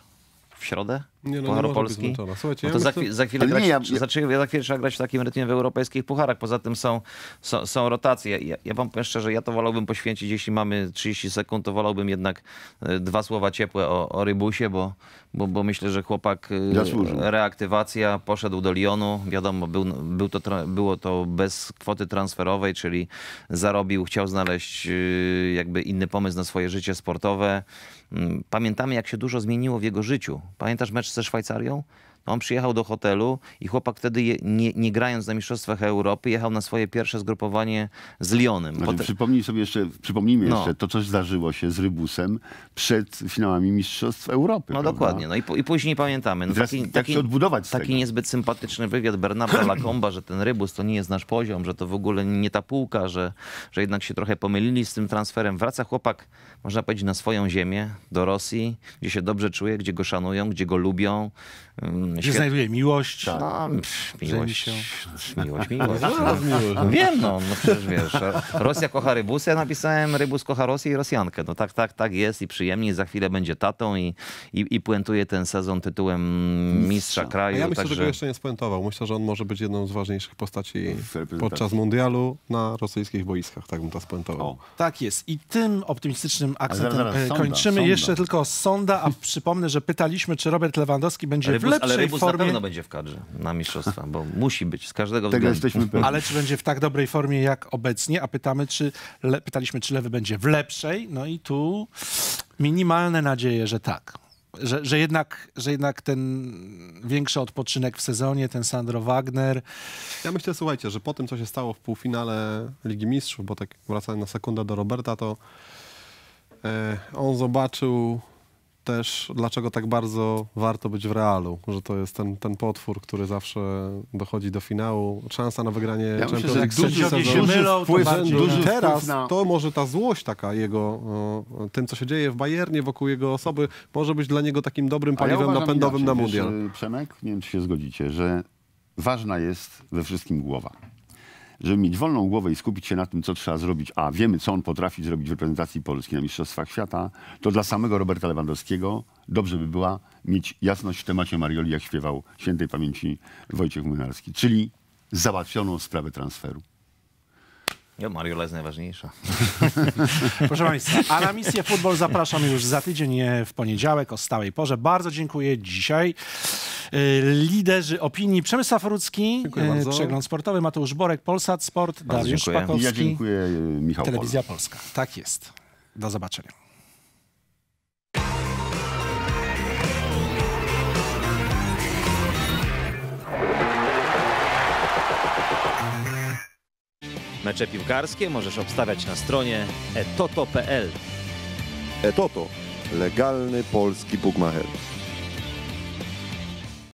W środę? Nie, no, Pucharu Polski. Słuchajcie, no to ja za, za, chwilę grać, ja... Za, chwilę trzeba grać w takim rytmie w europejskich pucharach. Poza tym są, są, są rotacje. Ja, ja wam powiem szczerze, ja to wolałbym poświęcić, jeśli mamy 30 sekund, to wolałbym jednak e, dwa słowa ciepłe o, o Rybusie, bo, bo, bo myślę, że chłopak Zasłużył. E, reaktywacja, poszedł do Lyonu. Wiadomo, był, był to, było to bez kwoty transferowej, czyli zarobił, chciał znaleźć e, jakby inny pomysł na swoje życie sportowe. Mm, pamiętamy, jak się dużo zmieniło w jego życiu. Pamiętasz mecz ze Szwajcarią On przyjechał do hotelu i chłopak wtedy, je, nie, nie, grając na Mistrzostwach Europy, jechał na swoje pierwsze zgrupowanie z Lyonem. Znaczy, Potem... przypomnij sobie jeszcze, przypomnijmy no. jeszcze to, coś zdarzyło się z Rybusem przed finałami Mistrzostw Europy. No prawda? dokładnie. No i, i później pamiętamy. No, taki, jak taki, się odbudować Taki tego. niezbyt sympatyczny wywiad Bernarda Lacomba, że ten Rybus to nie jest nasz poziom, że to w ogóle nie ta półka, że, że jednak się trochę pomylili z tym transferem. Wraca chłopak, można powiedzieć, na swoją ziemię, do Rosji, gdzie się dobrze czuje, gdzie go szanują, gdzie go lubią. Mm, że świat... znajduje miłość. Tak. No, pff, miłość, się... miłość, miłość, no. no, Wiem, no, no przecież wiesz. Rosja kocha rybus, ja napisałem rybus kocha Rosję i Rosjankę. No tak, tak, tak jest i przyjemnie. Za chwilę będzie tatą i, i, i puentuje ten sezon tytułem mistrza kraju. A ja myślę, także... że go jeszcze nie spuentował. Myślę, że on może być jedną z ważniejszych postaci podczas mundialu na rosyjskich boiskach. Tak bym to spuentował. O. Tak jest. I tym optymistycznym akcentem zaraz, e, zaraz, kończymy. Sonda. Jeszcze tylko sonda, a przypomnę, że pytaliśmy, czy Robert Lewandowski będzie Rybus, w lepszej Rybus formie... na pewno będzie w kadrze na mistrzostwa, bo musi być z każdego Tego względu. Jesteśmy pewni. Ale czy będzie w tak dobrej formie jak obecnie? A pytamy, czy le... pytaliśmy, czy Lewy będzie w lepszej? No i tu minimalne nadzieje, że tak. Że, że, jednak, że jednak ten większy odpoczynek w sezonie, ten Sandro Wagner. Ja myślę, słuchajcie, że po tym, co się stało w półfinale Ligi Mistrzów, bo tak wracając na sekundę do Roberta, to e, on zobaczył też, dlaczego tak bardzo warto być w realu, że to jest ten, ten potwór, który zawsze dochodzi do finału. Szansa na wygranie ja Champions jak Teraz na... to może ta złość taka jego, tym co się dzieje w Bayernie, wokół jego osoby, może być dla niego takim dobrym paliwem ja napędowym ja na Mundial. Y, Przemek, nie wiem czy się zgodzicie, że ważna jest we wszystkim głowa żeby mieć wolną głowę i skupić się na tym, co trzeba zrobić, a wiemy, co on potrafi zrobić w reprezentacji Polski na Mistrzostwach Świata, to dla samego Roberta Lewandowskiego dobrze by była mieć jasność w temacie Marioli, jak śpiewał świętej pamięci Wojciech Młynarski, czyli załatwioną sprawę transferu. Ja, Mariola jest najważniejsza. Proszę Państwa, a na misję futbol zapraszam już za tydzień w poniedziałek o stałej porze. Bardzo dziękuję dzisiaj. Y, liderzy opinii Przemysław Rudzki, y, przegląd sportowy, Mateusz Borek, Polsat Sport, Bardzo Dariusz dziękuję. Pakowski. Ja dziękuję, Michał Telewizja Polska. Tak jest. Do zobaczenia. Mecze piłkarskie możesz obstawiać na stronie etoto.pl. Etoto. Legalny polski bugmacher.